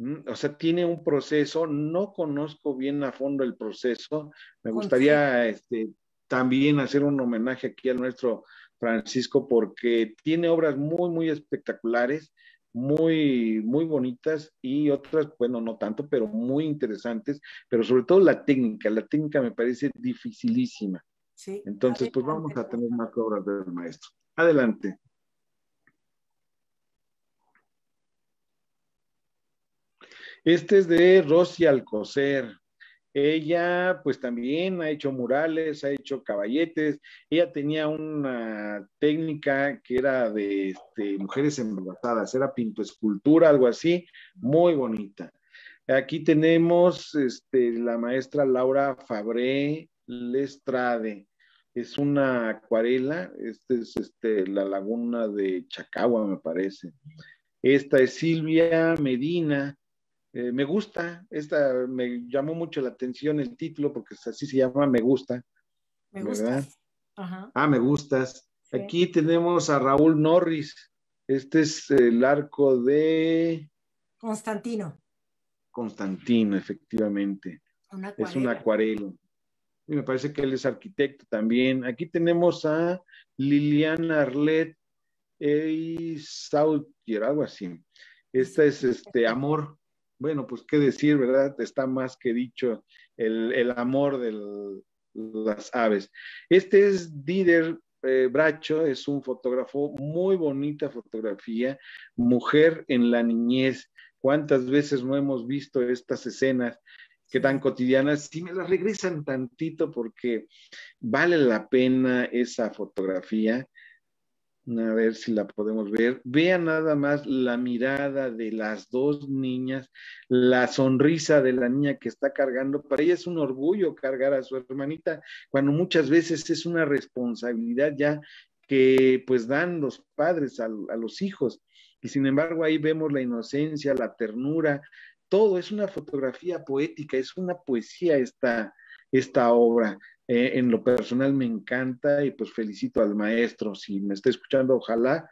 Mm, o sea, tiene un proceso, no conozco bien a fondo el proceso, me gustaría este, también hacer un homenaje aquí a nuestro Francisco porque tiene obras muy, muy espectaculares, muy, muy bonitas y otras, bueno, no tanto, pero muy interesantes, pero sobre todo la técnica, la técnica me parece dificilísima. Entonces, pues vamos a tener más obras del maestro. Adelante. Este es de Rosy Alcocer. Ella, pues también ha hecho murales, ha hecho caballetes. Ella tenía una técnica que era de este, mujeres embarazadas, era pintoescultura, algo así, muy bonita. Aquí tenemos este, la maestra Laura Fabré Lestrade. Es una acuarela, esta es este, la laguna de Chacagua, me parece. Esta es Silvia Medina, eh, me gusta, esta me llamó mucho la atención el título porque así se llama Me gusta. Me Ah, me gustas. Aquí tenemos a Raúl Norris. Este es el arco de Constantino. Constantino, efectivamente. es un acuarelo. Y me parece que él es arquitecto también. Aquí tenemos a Liliana Arlet y Sautier, algo así. Esta es este amor bueno, pues qué decir, ¿verdad? Está más que dicho el, amor de las aves. Este es Dider eh, Bracho, es un fotógrafo, muy bonita fotografía, mujer en la niñez. ¿Cuántas veces no hemos visto estas escenas que tan cotidianas, si me las regresan tantito porque vale la pena esa fotografía a ver si la podemos ver. Vean nada más la mirada de las dos niñas, la sonrisa de la niña que está cargando. Para ella es un orgullo cargar a su hermanita, cuando muchas veces es una responsabilidad ya que pues dan los padres a, los hijos. Y sin embargo ahí vemos la inocencia, la ternura, todo. Es una fotografía poética, es una poesía esta, esta obra. Eh, en lo personal me encanta y pues felicito al maestro. Si me está escuchando, ojalá,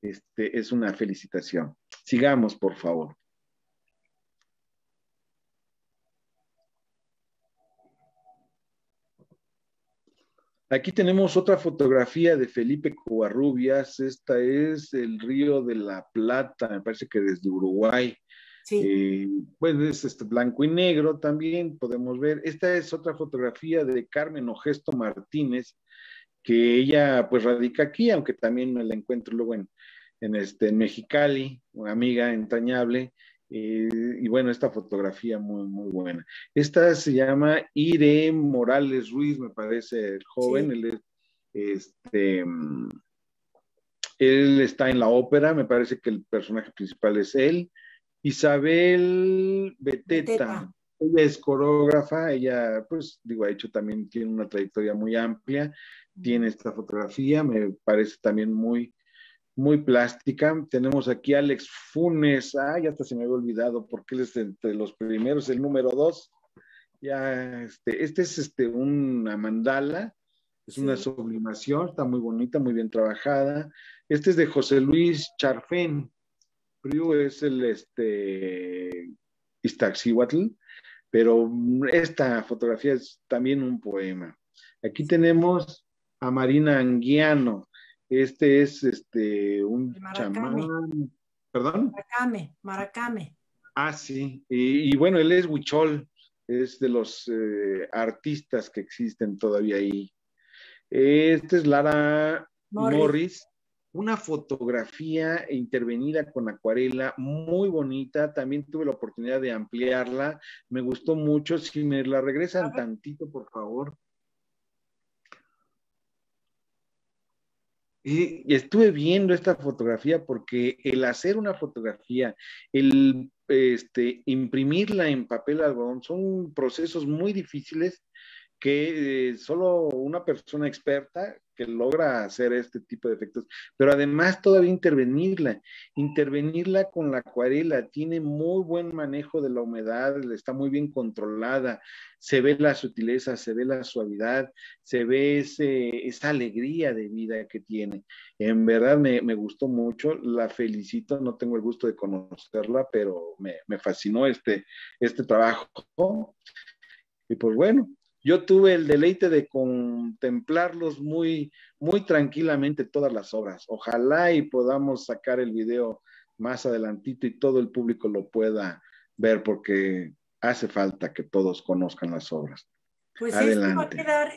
este, es una felicitación. Sigamos, por favor. Aquí tenemos otra fotografía de Felipe Covarrubias. Esta es el río de la Plata, me parece que desde Uruguay pues es este blanco y negro también, podemos ver. Esta es otra fotografía de Carmen Ogesto Martínez, que ella pues radica aquí, aunque también me la encuentro luego en, este, Mexicali, una amiga entrañable. Eh, y bueno, esta fotografía muy, muy buena. Esta se llama Ire Morales Ruiz, me parece el joven, él este, mm, él está en la ópera, me parece que el personaje principal es él. Isabel Beteta. Ella es coreógrafa, ella, pues, digo, ha hecho también, tiene una trayectoria muy amplia, tiene esta fotografía, me parece también muy, muy plástica. Tenemos aquí Alex Funes, ya hasta se me había olvidado, porque él es entre los primeros, el número dos. Ya, este, este es este, una mandala, es una sublimación, está muy bonita, muy bien trabajada. Este es de José Luis Charfén, es el este Iztaccíhuatl, pero esta fotografía es también un poema. Aquí tenemos a Marina Anguiano. Este es este un chamán. ¿Perdón? Maracame, Maracame. Ah, sí. Y, bueno, él es Huichol, es de los eh, artistas que existen todavía ahí. Este es Lara Morris una fotografía e intervenida con acuarela muy bonita. También tuve la oportunidad de ampliarla. Me gustó mucho. Si me la regresan tantito, por favor. Y eh, estuve viendo esta fotografía porque el hacer una fotografía, el este, imprimirla en papel algodón, son procesos muy difíciles que eh, solo una persona experta que logra hacer este tipo de efectos, pero además todavía intervenirla, intervenirla con la acuarela, tiene muy buen manejo de la humedad, está muy bien controlada, se ve la sutileza, se ve la suavidad, se ve ese, esa alegría de vida que tiene. En verdad me, gustó mucho, la felicito, no tengo el gusto de conocerla, pero me, fascinó este, este trabajo. Y pues bueno, yo tuve el deleite de contemplarlos muy, muy tranquilamente todas las obras. Ojalá y podamos sacar el video más adelantito y todo el público lo pueda ver porque hace falta que todos conozcan las obras. Pues esto va a quedar,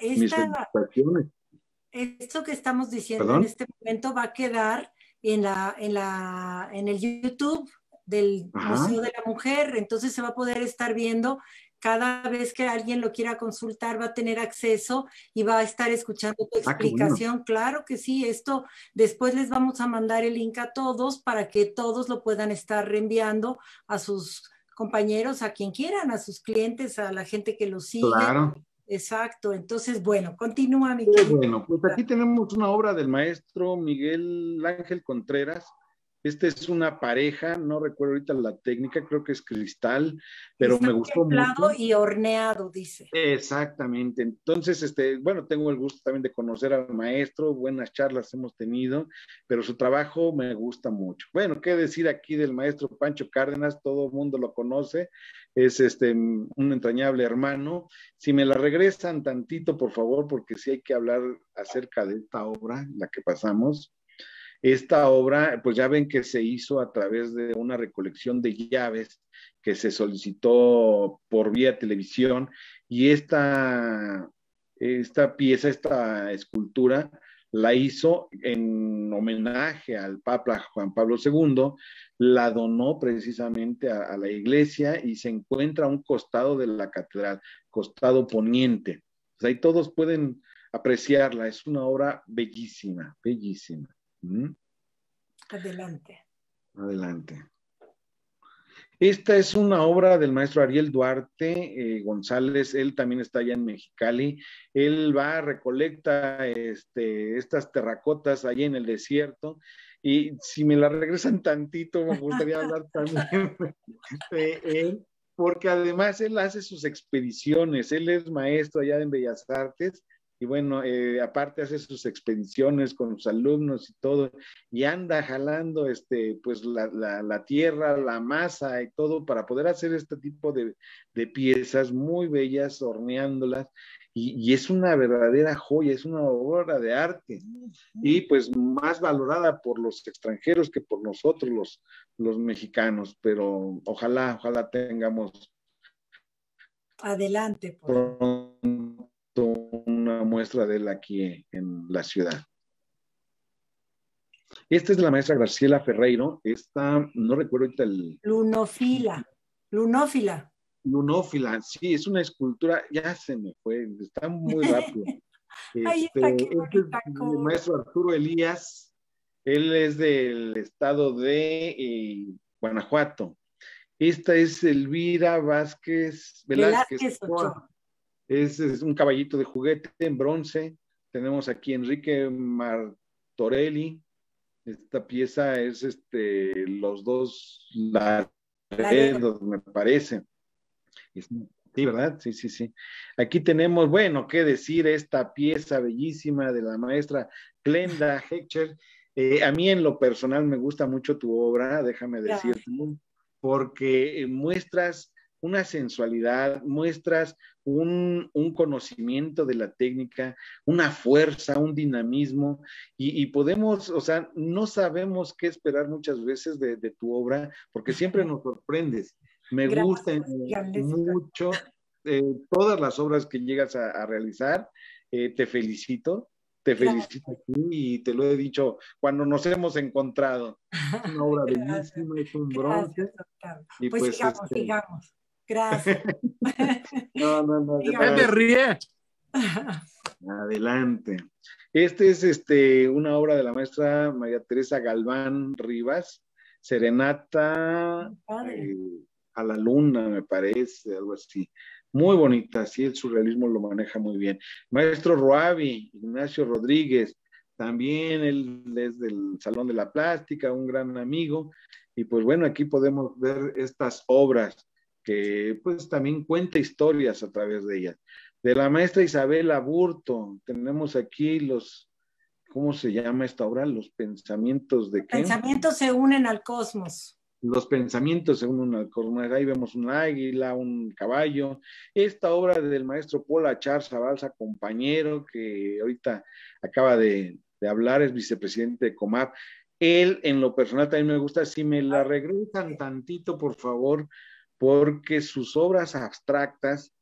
esto que estamos diciendo en este momento va a quedar en, la, en, la, en el YouTube del Museo de la Mujer, entonces se va a poder estar viendo cada vez que alguien lo quiera consultar va a tener acceso y va a estar escuchando tu ah, explicación. Claro que sí, esto después les vamos a mandar el link a todos para que todos lo puedan estar reenviando a sus compañeros, a quien quieran, a sus clientes, a la gente que lo sigue. Claro. Exacto, entonces bueno, continúa Miguel. Bueno, pues aquí tenemos una obra del maestro Miguel Ángel Contreras, esta es una pareja, no recuerdo ahorita la técnica, creo que es cristal, pero me gustó mucho. y horneado, dice. Exactamente. Entonces, este, bueno, tengo el gusto también de conocer al maestro, buenas charlas hemos tenido, pero su trabajo me gusta mucho. Bueno, qué decir aquí del maestro Pancho Cárdenas, todo el mundo lo conoce, es este un entrañable hermano. Si me la regresan tantito, por favor, porque sí hay que hablar acerca de esta obra, la que pasamos. Esta obra, pues ya ven que se hizo a través de una recolección de llaves que se solicitó por vía televisión y esta, esta pieza, esta escultura, la hizo en homenaje al Papa Juan Pablo II, la donó precisamente a, la iglesia y se encuentra a un costado de la catedral, costado poniente. ahí todos pueden apreciarla, es una obra bellísima, bellísima. Adelante. Adelante. Esta es una obra del maestro Ariel Duarte eh, González, él también está allá en Mexicali, él va, recolecta este, estas terracotas Allá en el desierto y si me la regresan tantito me gustaría hablar (laughs) también de él, porque además él hace sus expediciones, él es maestro allá en Bellas Artes y bueno, eh, aparte hace sus expediciones con sus alumnos y todo, y anda jalando este, pues la, la, tierra, la masa y todo para poder hacer este tipo de, piezas muy bellas, horneándolas, y, es una verdadera joya, es una obra de arte, y pues más valorada por los extranjeros que por nosotros los, los mexicanos, pero ojalá, ojalá tengamos. Adelante. Por... Pues muestra de él aquí en la ciudad. Esta es de la maestra Graciela Ferreiro. Esta, no recuerdo ahorita el... Lunofila. Lunófila. Lunófila, sí, es una escultura, ya se me fue, está muy rápido. (laughs) Este, el este maestro Arturo Elías, él es del estado de eh, Guanajuato. Esta es Elvira Vázquez Velázquez. Es, un caballito de juguete en bronce. Tenemos aquí Enrique Martorelli. Esta pieza es este, los dos Laredos, me parece. Sí, ¿verdad? Sí, sí, sí. Aquí tenemos, bueno, qué decir, esta pieza bellísima de la maestra Glenda Hecher. Eh, a mí en lo personal me gusta mucho tu obra, déjame decirte, porque muestras una sensualidad, muestras un, conocimiento de la técnica, una fuerza, un dinamismo, y, podemos, o sea, no sabemos qué esperar muchas veces de, tu obra, porque siempre nos sorprendes. Me gusta gustan mucho eh, todas las obras que llegas a, realizar, eh, te felicito. Te felicito y te lo he dicho cuando nos hemos encontrado. una obra (laughs) bellísima, es un bronce. Pues, pues, sigamos, este, sigamos. Gracias. (laughs) no, no, no. Te ríe. Adelante. Este es este, una obra de la maestra María Teresa Galván Rivas, Serenata eh, a la Luna, me parece, algo así. Muy bonita, sí, el surrealismo lo maneja muy bien. Maestro Roavi, Ignacio Rodríguez, también él es del Salón de la Plástica, un gran amigo. Y pues bueno, aquí podemos ver estas obras que pues también cuenta historias a través de ella. De la maestra Isabel Aburto, tenemos aquí los, ¿cómo se llama esta obra? Los pensamientos de... Pensamientos se unen al cosmos. Los pensamientos se unen al cosmos. Ahí vemos un águila, un caballo. Esta obra del maestro Paul Charza Balsa, compañero que ahorita acaba de, hablar, es vicepresidente de Comar, Él, en lo personal, también me gusta. Si me la regresan tantito, por favor, porque sus obras abstractas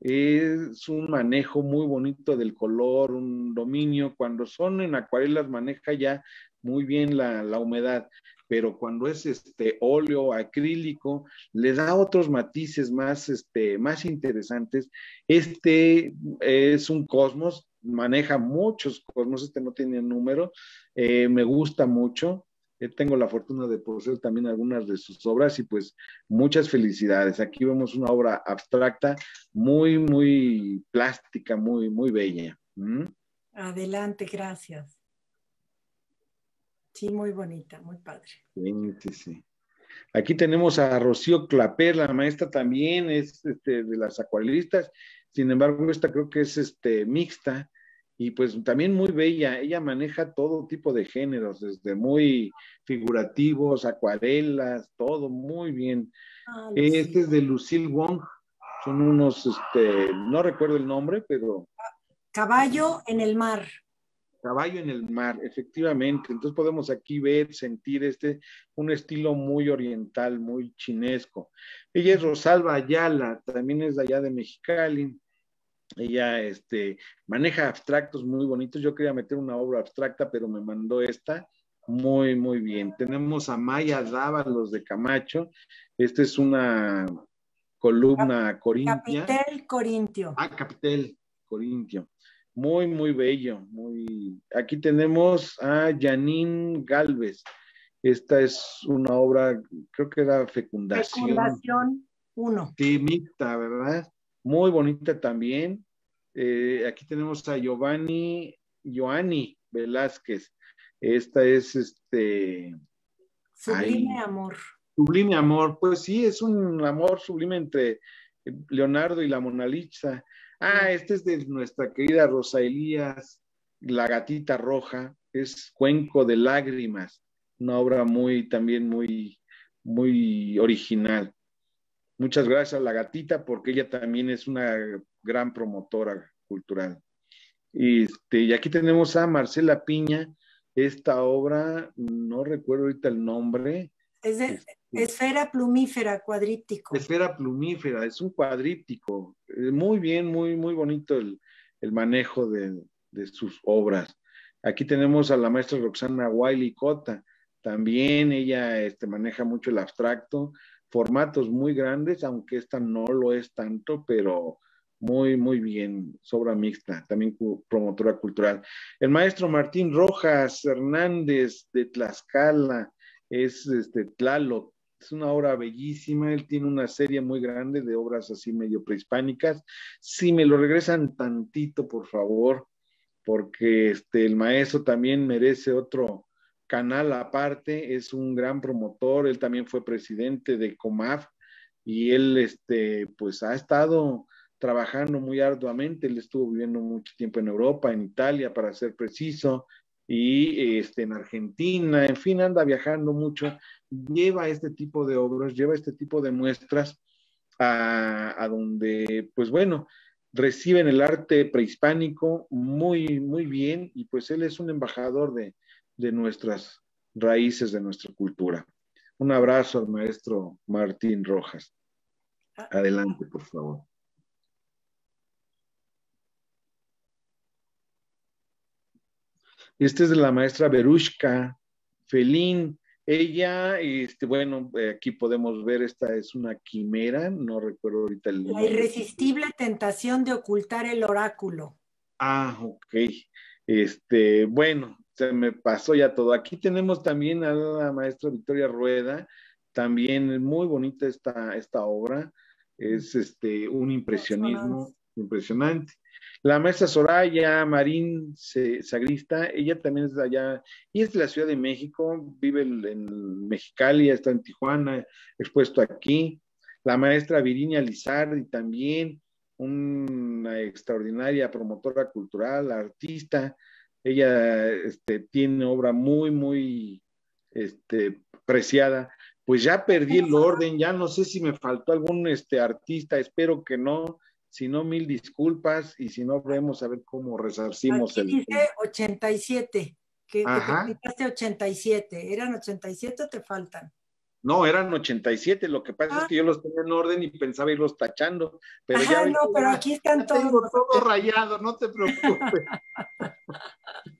es un manejo muy bonito del color, un dominio. Cuando son en acuarelas maneja ya muy bien la, humedad, pero cuando es este óleo acrílico le da otros matices más, este, más interesantes. Este es un cosmos, maneja muchos cosmos, este no tiene número, eh, me gusta mucho. Eh, tengo la fortuna de poseer también algunas de sus obras y pues muchas felicidades. Aquí vemos una obra abstracta muy, muy plástica, muy, muy bella. ¿Mm? Adelante, gracias. Sí, muy bonita, muy padre. sí, Aquí tenemos a Rocío Claper, la maestra también es este, de las acuarelistas, sin embargo, esta creo que es este, mixta, y pues también muy bella. Ella maneja todo tipo de géneros, desde muy figurativos, acuarelas, todo muy bien. este es de Lucille Wong. Son unos, este, no recuerdo el nombre, pero... Caballo en el mar. Caballo en el mar, efectivamente. Entonces podemos aquí ver, sentir este, un estilo muy oriental, muy chinesco. Ella es Rosalba Ayala, también es de allá de Mexicali. Ella este, maneja abstractos muy bonitos. Yo quería meter una obra abstracta, pero me mandó esta. Muy, muy bien. Tenemos a Maya los de Camacho. Esta es una columna corintio. corintia. Capitel Corintio. Ah, Capitel Corintio. Muy, muy bello. Muy... Aquí tenemos a Janine Galvez. Esta es una obra, creo que era Fecundación. Fecundación 1. timita ¿verdad? muy bonita también. Eh, aquí tenemos a Giovanni, Giovanni Velázquez. Esta es este. Sublime amor. Sublime amor, pues sí, es un amor sublime entre Leonardo y la Mona Lisa. Ah, este es de nuestra querida Rosa Elías, La Gatita Roja, es Cuenco de Lágrimas, una obra muy, también muy, muy original. Muchas gracias a la gatita porque ella también es una gran promotora cultural. Este, y aquí tenemos a Marcela Piña, esta obra, no recuerdo ahorita el nombre. Es de este, esfera plumífera, cuadríptico. Esfera plumífera, es un cuadríptico. Eh, muy bien, muy, muy bonito el, manejo de, sus obras. Aquí tenemos a la maestra Roxana Wiley Cota, también ella este, maneja mucho el abstracto formatos muy grandes, aunque esta no lo es tanto, pero muy, muy bien, sobra mixta, también promotora cultural. El maestro Martín Rojas Hernández de Tlaxcala, es este Tlaloc, es una obra bellísima, él tiene una serie muy grande de obras así medio prehispánicas. Si me lo regresan tantito, por favor, porque este, el maestro también merece otro, canal aparte, es un gran promotor, él también fue presidente de COMAF y él este, pues ha estado trabajando muy arduamente, él estuvo viviendo mucho tiempo en Europa, en Italia para ser preciso, y este, en Argentina, en fin, anda viajando mucho, lleva este tipo de obras, lleva este tipo de muestras a, a donde, pues bueno, reciben el arte prehispánico muy, muy bien y pues él es un embajador de, de nuestras raíces, de nuestra cultura. Un abrazo al maestro Martín Rojas. Ah. Adelante, por favor. Este es de la maestra Berushka Felín. Ella, este, bueno, eh, aquí podemos ver, esta es una quimera, no recuerdo ahorita el nombre. La irresistible tentación de ocultar el oráculo. Ah, ok. Este, bueno, se me pasó ya todo. Aquí tenemos también a la maestra Victoria Rueda, también muy bonita esta, esta obra, es este, un impresionismo impresionante. La maestra Soraya Marín Sagrista, ella también es de allá, y es de la Ciudad de México, vive en Mexicali, está en Tijuana, expuesto aquí. La maestra Virinia Lizardi también, una extraordinaria promotora cultural, artista, ella este, tiene obra muy, muy este, preciada. Pues ya perdí el orden, ya no sé si me faltó algún este, artista, espero que no. Si no, mil disculpas y si no, podemos a ver cómo resarcimos Aquí el. Dice 87, que, te que te 87. ¿Eran 87 o te faltan? No, eran 87, lo que pasa es ah. que yo los tenía en orden y pensaba irlos tachando. Pero Ajá, no, pero aquí están todos. todo rayado, no te preocupes. (laughs)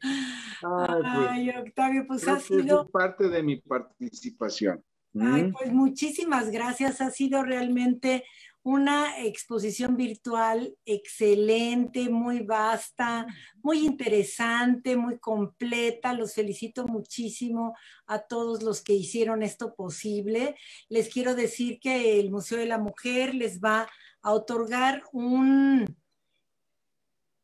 Pues, Ay, Octavio, pues ha sido... Parte de mi participación. Ay, pues muchísimas gracias, ha sido realmente una exposición virtual excelente, muy vasta, muy interesante, muy completa. Los felicito muchísimo a todos los que hicieron esto posible. Les quiero decir que el Museo de la Mujer les va a otorgar un,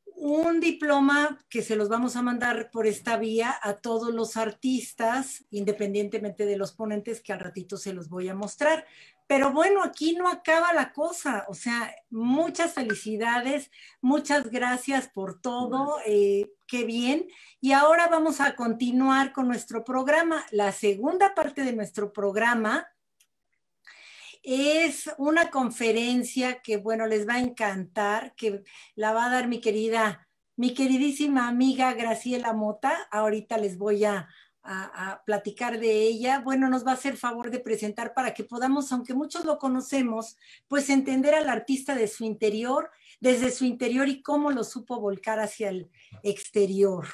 un diploma que se los vamos a mandar por esta vía a todos los artistas, independientemente de los ponentes que al ratito se los voy a mostrar. Pero bueno, aquí no acaba la cosa. O sea, muchas felicidades, muchas gracias por todo. Eh, qué bien. Y ahora vamos a continuar con nuestro programa. La segunda parte de nuestro programa es una conferencia que, bueno, les va a encantar, que la va a dar mi querida, mi queridísima amiga Graciela Mota. Ahorita les voy a, a, platicar de ella, bueno, nos va a hacer favor de presentar para que podamos, aunque muchos lo conocemos, pues entender al artista de su interior, desde su interior y cómo lo supo volcar hacia el exterior.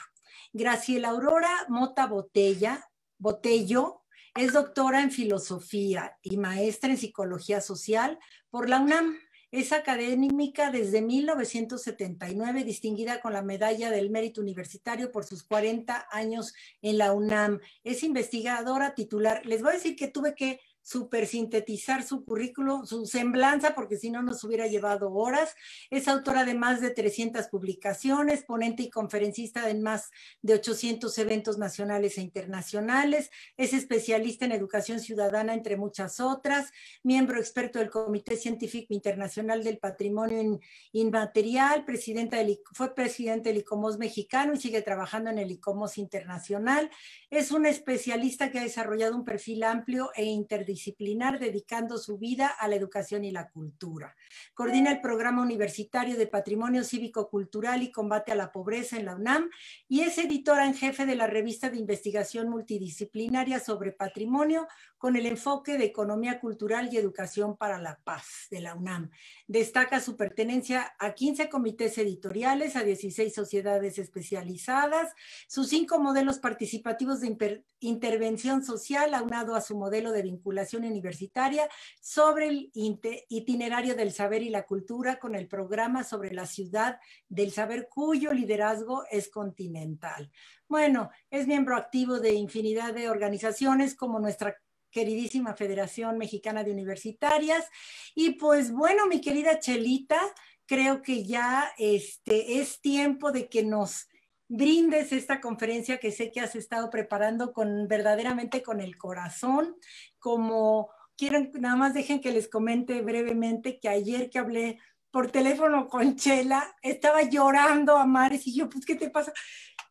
Graciela Aurora Mota Botella, Botello, es doctora en filosofía y maestra en psicología social por la UNAM. Es académica desde 1979, distinguida con la Medalla del Mérito Universitario por sus 40 años en la UNAM. Es investigadora titular. Les voy a decir que tuve que super sintetizar su currículo, su semblanza, porque si no nos hubiera llevado horas. Es autora de más de 300 publicaciones, ponente y conferencista en más de 800 eventos nacionales e internacionales. Es especialista en educación ciudadana, entre muchas otras. Miembro experto del Comité Científico Internacional del Patrimonio Inmaterial. Presidenta del, fue presidente del ICOMOS mexicano y sigue trabajando en el ICOMOS internacional. Es una especialista que ha desarrollado un perfil amplio e interdisciplinario disciplinar dedicando su vida a la educación y la cultura. Coordina el programa universitario de patrimonio cívico-cultural y combate a la pobreza en la UNAM y es editora en jefe de la revista de investigación multidisciplinaria sobre patrimonio, con el enfoque de Economía Cultural y Educación para la Paz de la UNAM. Destaca su pertenencia a 15 comités editoriales, a 16 sociedades especializadas, sus cinco modelos participativos de intervención social aunado a su modelo de vinculación universitaria sobre el itinerario del saber y la cultura con el programa sobre la ciudad del saber cuyo liderazgo es continental. Bueno, es miembro activo de infinidad de organizaciones como nuestra queridísima Federación Mexicana de Universitarias. Y pues bueno, mi querida Chelita, creo que ya este, es tiempo de que nos brindes esta conferencia que sé que has estado preparando con verdaderamente con el corazón, como quieren, nada más dejen que les comente brevemente que ayer que hablé por teléfono con Chela, estaba llorando a Mares y yo, pues, ¿qué te pasa?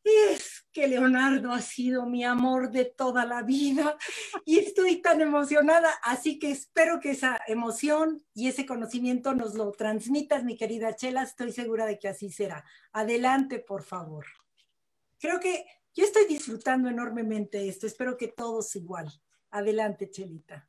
es que Leonardo ha sido mi amor de toda la vida y estoy tan emocionada, así que espero que esa emoción y ese conocimiento nos lo transmitas, mi querida Chela, estoy segura de que así será. Adelante, por favor. Creo que yo estoy disfrutando enormemente esto, espero que todos igual. Adelante, Chelita.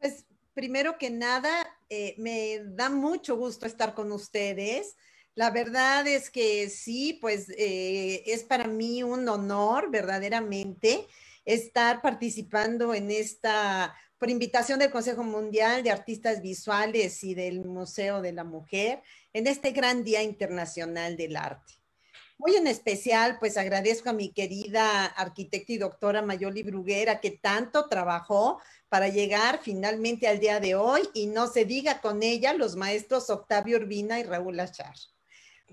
Pues primero que nada, eh, me da mucho gusto estar con ustedes. La verdad es que sí, pues eh, es para mí un honor verdaderamente estar participando en esta, por invitación del Consejo Mundial de Artistas Visuales y del Museo de la Mujer, en este gran Día Internacional del Arte. Muy en especial, pues agradezco a mi querida arquitecta y doctora Mayoli Bruguera, que tanto trabajó para llegar finalmente al día de hoy y no se diga con ella los maestros Octavio Urbina y Raúl Achar.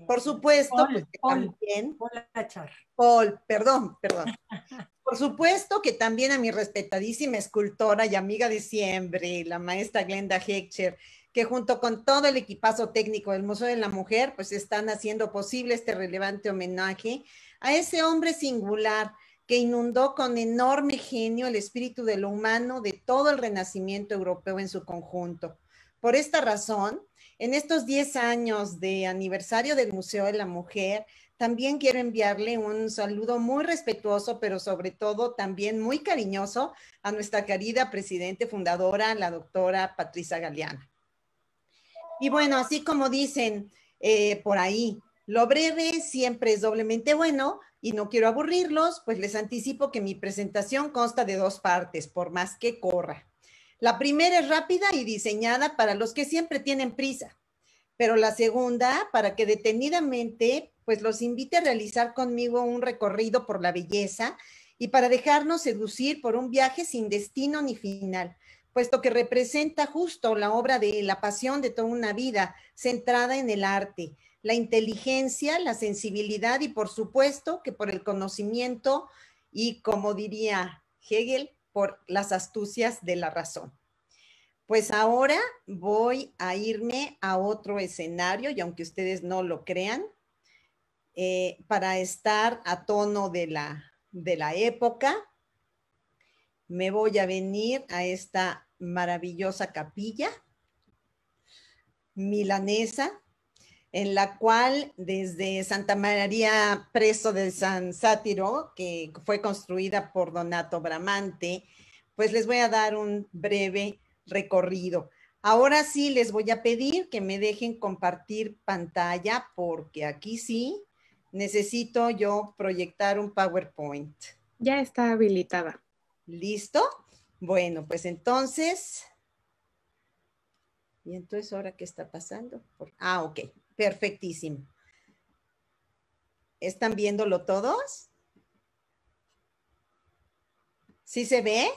Por supuesto, pues, que también. perdón, perdón. (laughs) Por supuesto que también a mi respetadísima escultora y amiga de siempre, la maestra Glenda Hechter, que junto con todo el equipazo técnico del Museo de la Mujer, pues están haciendo posible este relevante homenaje a ese hombre singular que inundó con enorme genio el espíritu de lo humano de todo el Renacimiento europeo en su conjunto. Por esta razón, en estos 10 años de aniversario del Museo de la Mujer, también quiero enviarle un saludo muy respetuoso, pero sobre todo también muy cariñoso a nuestra querida presidente fundadora, la doctora Patricia Galeana. Y bueno, así como dicen eh, por ahí, lo breve siempre es doblemente bueno y no quiero aburrirlos, pues les anticipo que mi presentación consta de dos partes, por más que corra. La primera es rápida y diseñada para los que siempre tienen prisa, pero la segunda para que detenidamente pues los invite a realizar conmigo un recorrido por la belleza y para dejarnos seducir por un viaje sin destino ni final, puesto que representa justo la obra de la pasión de toda una vida centrada en el arte, la inteligencia, la sensibilidad y por supuesto que por el conocimiento y como diría Hegel, por las astucias de la razón. Pues ahora voy a irme a otro escenario, y aunque ustedes no lo crean, eh, para estar a tono de la, de la época, me voy a venir a esta maravillosa capilla milanesa en la cual desde Santa María Preso del San Sátiro, que fue construida por Donato Bramante, pues les voy a dar un breve recorrido. Ahora sí les voy a pedir que me dejen compartir pantalla porque aquí sí necesito yo proyectar un PowerPoint. Ya está habilitada. ¿Listo? Bueno, pues entonces... ¿Y entonces ahora qué está pasando? Ah, ok. Perfectísimo. ¿Están viéndolo todos? ¿Sí se ve?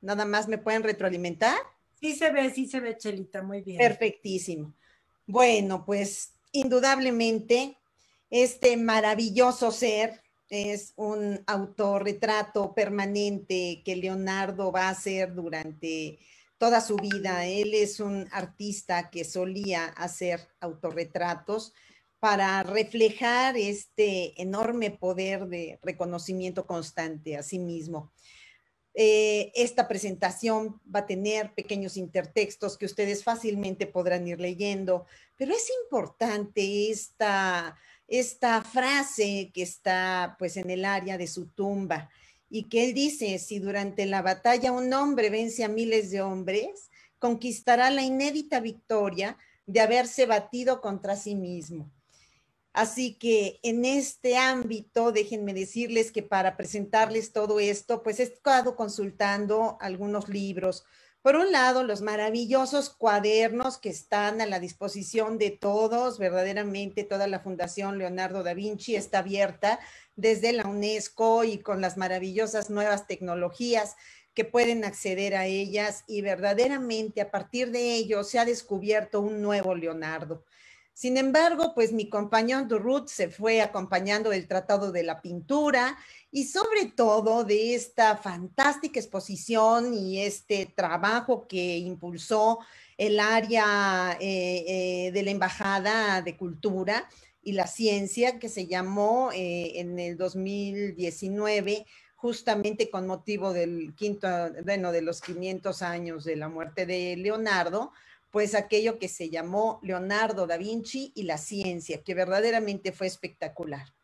Nada más me pueden retroalimentar. Sí se ve, sí se ve, Chelita, muy bien. Perfectísimo. Bueno, pues indudablemente este maravilloso ser es un autorretrato permanente que Leonardo va a hacer durante toda su vida. Él es un artista que solía hacer autorretratos para reflejar este enorme poder de reconocimiento constante a sí mismo. Eh, esta presentación va a tener pequeños intertextos que ustedes fácilmente podrán ir leyendo, pero es importante esta, esta frase que está pues en el área de su tumba y que él dice, si durante la batalla un hombre vence a miles de hombres, conquistará la inédita victoria de haberse batido contra sí mismo. Así que en este ámbito, déjenme decirles que para presentarles todo esto, pues he estado consultando algunos libros, por un lado, los maravillosos cuadernos que están a la disposición de todos, verdaderamente toda la Fundación Leonardo da Vinci está abierta desde la UNESCO y con las maravillosas nuevas tecnologías que pueden acceder a ellas y verdaderamente a partir de ello se ha descubierto un nuevo Leonardo. Sin embargo, pues mi compañero Durrut se fue acompañando del Tratado de la Pintura y sobre todo de esta fantástica exposición y este trabajo que impulsó el área eh, eh, de la Embajada de Cultura y la Ciencia, que se llamó eh, en el 2019 justamente con motivo del quinto, bueno, de los 500 años de la muerte de Leonardo, pues aquello que se llamó Leonardo da Vinci y la ciencia, que verdaderamente fue espectacular.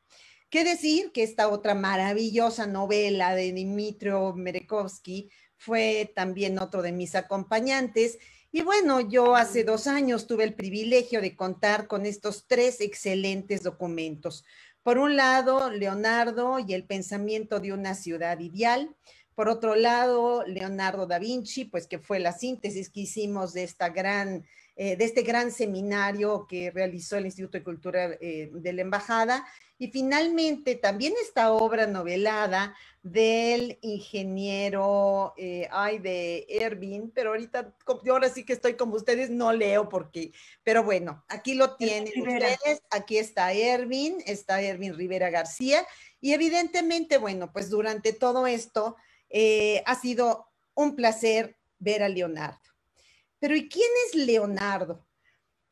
¿Qué decir que esta otra maravillosa novela de Dimitro Merekovsky fue también otro de mis acompañantes? Y bueno, yo hace dos años tuve el privilegio de contar con estos tres excelentes documentos. Por un lado, Leonardo y el pensamiento de una ciudad ideal. Por otro lado, Leonardo da Vinci, pues que fue la síntesis que hicimos de, esta gran, eh, de este gran seminario que realizó el Instituto de Cultura eh, de la Embajada. Y finalmente, también esta obra novelada del ingeniero, eh, ay, de Ervin, pero ahorita, yo ahora sí que estoy como ustedes, no leo porque, pero bueno, aquí lo tienen ustedes, aquí está Ervin, está Ervin Rivera García, y evidentemente, bueno, pues durante todo esto, eh, ha sido un placer ver a Leonardo. Pero ¿y quién es Leonardo?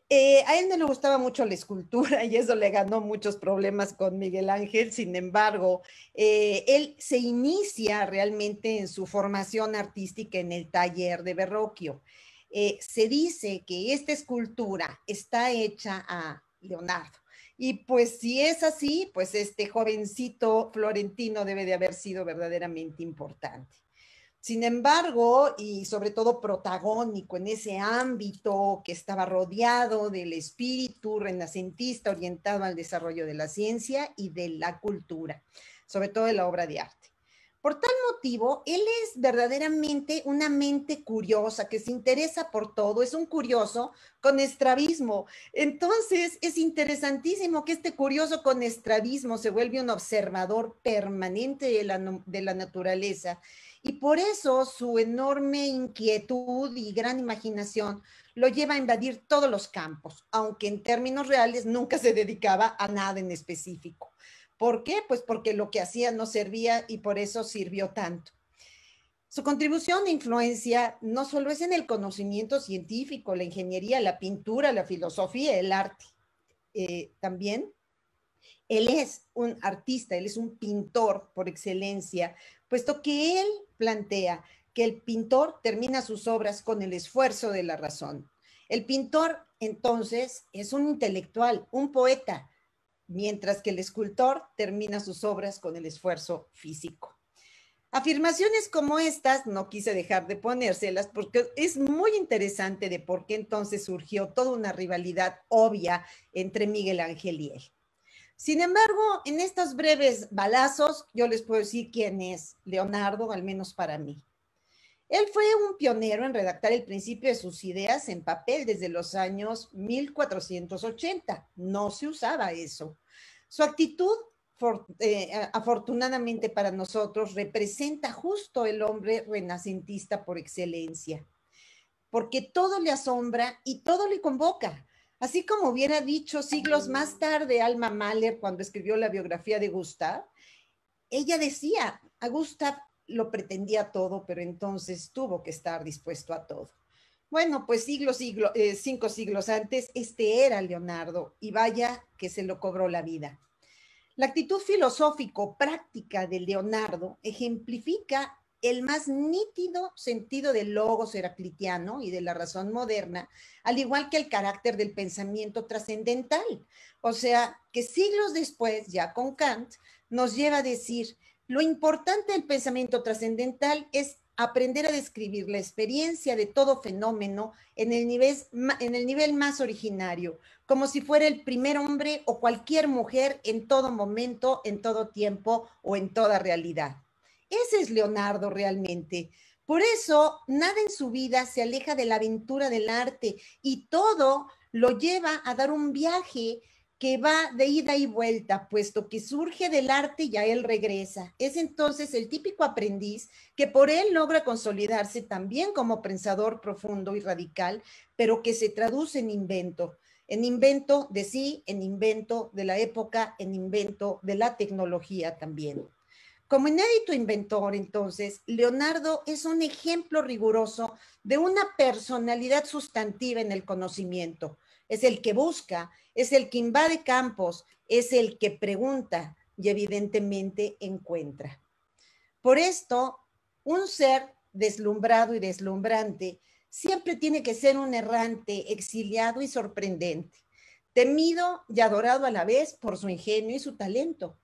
Eh, a él no le gustaba mucho la escultura (laughs) y eso le ganó muchos problemas con Miguel Ángel. Sin embargo, eh, él se inicia realmente en su formación artística en el taller de Berroquio. se dice que esta escultura está hecha a Leonardo. Y pues si es así, pues este jovencito florentino debe de haber sido verdaderamente importante. Sin embargo, y sobre todo protagónico en ese ámbito que estaba rodeado del espíritu renacentista orientado al desarrollo de la ciencia y de la cultura, sobre todo de la obra de arte. Por tal motivo, él es verdaderamente una mente curiosa que se interesa por todo, es un curioso con estrabismo. Entonces, es interesantísimo que este curioso con estrabismo se vuelve un observador permanente de la, de la naturaleza y por eso su enorme inquietud y gran imaginación lo lleva a invadir todos los campos, aunque en términos reales nunca se dedicaba a nada en específico. ¿Por qué? Pues porque lo que hacía no servía y por eso sirvió tanto. Su contribución e influencia no solo es en el conocimiento científico, la ingeniería, la pintura, la filosofía, el arte. Eh, también él es un artista, él es un pintor por excelencia, puesto que él plantea que el pintor termina sus obras con el esfuerzo de la razón. El pintor, entonces, es un intelectual, un poeta, mientras que el escultor termina sus obras con el esfuerzo físico. Afirmaciones como estas no quise dejar de ponérselas porque es muy interesante de por qué entonces surgió toda una rivalidad obvia entre Miguel Ángel y él. Sin embargo, en estos breves balazos yo les puedo decir quién es Leonardo, al menos para mí. Él fue un pionero en redactar el principio de sus ideas en papel desde los años 1480. No se usaba eso. Su actitud, eh, afortunadamente para nosotros, representa justo el hombre renacentista por excelencia, porque todo le asombra y todo le convoca. Así como hubiera dicho siglos más tarde Alma Mahler cuando escribió la biografía de Gustav, ella decía, a Gustav lo pretendía todo, pero entonces tuvo que estar dispuesto a todo. Bueno, pues siglos, siglo, eh, cinco siglos antes, este era Leonardo y vaya que se lo cobró la vida. La actitud filosófico-práctica de Leonardo ejemplifica el más nítido sentido del logos heraclitiano y de la razón moderna, al igual que el carácter del pensamiento trascendental. O sea, que siglos después, ya con Kant, nos lleva a decir, lo importante del pensamiento trascendental es aprender a describir la experiencia de todo fenómeno en el, nivel, en el nivel más originario, como si fuera el primer hombre o cualquier mujer en todo momento, en todo tiempo o en toda realidad. Ese es Leonardo realmente. Por eso, nada en su vida se aleja de la aventura del arte y todo lo lleva a dar un viaje que va de ida y vuelta, puesto que surge del arte y a él regresa. Es entonces el típico aprendiz que por él logra consolidarse también como pensador profundo y radical, pero que se traduce en invento, en invento de sí, en invento de la época, en invento de la tecnología también. Como inédito inventor, entonces, Leonardo es un ejemplo riguroso de una personalidad sustantiva en el conocimiento. Es el que busca, es el que invade campos, es el que pregunta y evidentemente encuentra. Por esto, un ser deslumbrado y deslumbrante siempre tiene que ser un errante, exiliado y sorprendente, temido y adorado a la vez por su ingenio y su talento.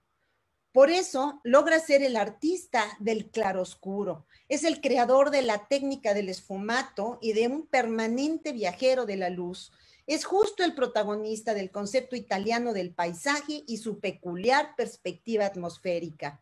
Por eso logra ser el artista del claroscuro. Es el creador de la técnica del esfumato y de un permanente viajero de la luz, es justo el protagonista del concepto italiano del paisaje y su peculiar perspectiva atmosférica.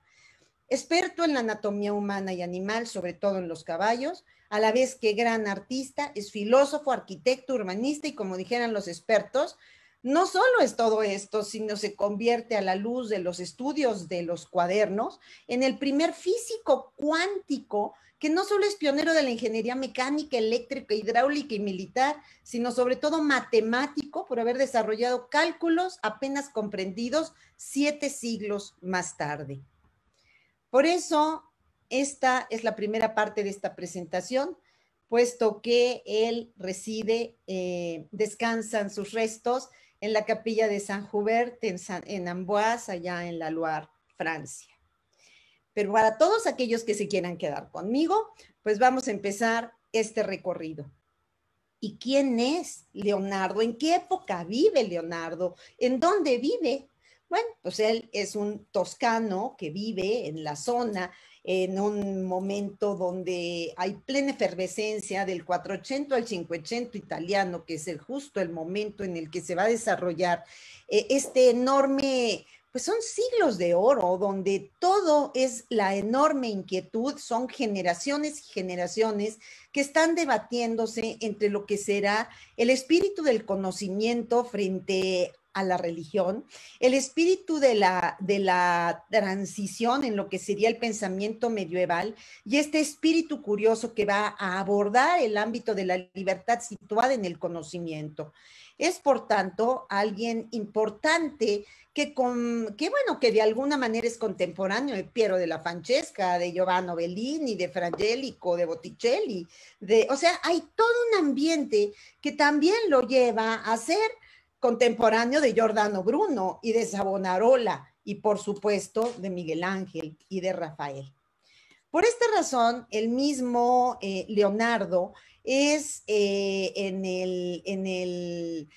Experto en la anatomía humana y animal, sobre todo en los caballos, a la vez que gran artista, es filósofo, arquitecto, urbanista y como dijeran los expertos, no solo es todo esto, sino se convierte a la luz de los estudios de los cuadernos en el primer físico cuántico que no solo es pionero de la ingeniería mecánica, eléctrica, hidráulica y militar, sino sobre todo matemático por haber desarrollado cálculos apenas comprendidos siete siglos más tarde. Por eso, esta es la primera parte de esta presentación, puesto que él reside, eh, descansan sus restos en la capilla de San Hubert en, en Amboise, allá en la Loire, Francia. Pero para todos aquellos que se quieran quedar conmigo, pues vamos a empezar este recorrido. ¿Y quién es Leonardo? ¿En qué época vive Leonardo? ¿En dónde vive? Bueno, pues él es un toscano que vive en la zona, en un momento donde hay plena efervescencia del 400 al 500 italiano, que es el, justo el momento en el que se va a desarrollar eh, este enorme pues son siglos de oro donde todo es la enorme inquietud, son generaciones y generaciones que están debatiéndose entre lo que será el espíritu del conocimiento frente a la religión, el espíritu de la, de la transición en lo que sería el pensamiento medieval y este espíritu curioso que va a abordar el ámbito de la libertad situada en el conocimiento. Es, por tanto, alguien importante que, bueno, que de alguna manera es contemporáneo de eh, Piero de la Francesca, de Giovanni Bellini, de Frangelico, de Botticelli. De, o sea, hay todo un ambiente que también lo lleva a ser contemporáneo de Giordano Bruno y de Savonarola y por supuesto de Miguel Ángel y de Rafael. Por esta razón, el mismo eh, Leonardo es eh, en el, en el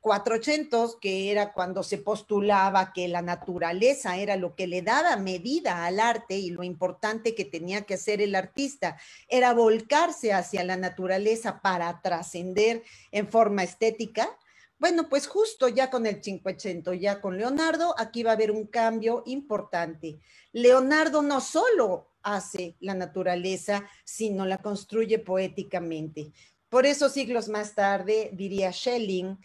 400, eh, que era cuando se postulaba que la naturaleza era lo que le daba medida al arte y lo importante que tenía que hacer el artista, era volcarse hacia la naturaleza para trascender en forma estética. Bueno, pues justo ya con el 500, ya con Leonardo, aquí va a haber un cambio importante. Leonardo no solo hace la naturaleza sino la construye poéticamente. Por eso siglos más tarde, diría Schelling,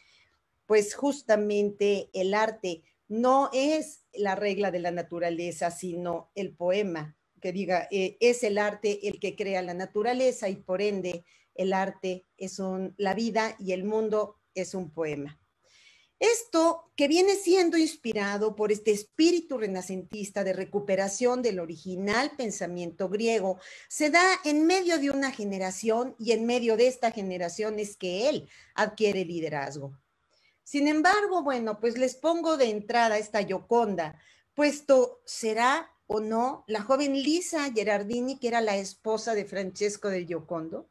pues justamente el arte no es la regla de la naturaleza, sino el poema, que diga, eh, es el arte el que crea la naturaleza y por ende el arte es un, la vida y el mundo es un poema. Esto que viene siendo inspirado por este espíritu renacentista de recuperación del original pensamiento griego se da en medio de una generación y en medio de esta generación es que él adquiere liderazgo. Sin embargo, bueno, pues les pongo de entrada esta Yoconda, puesto será o no la joven Lisa Gerardini, que era la esposa de Francesco del Giocondo.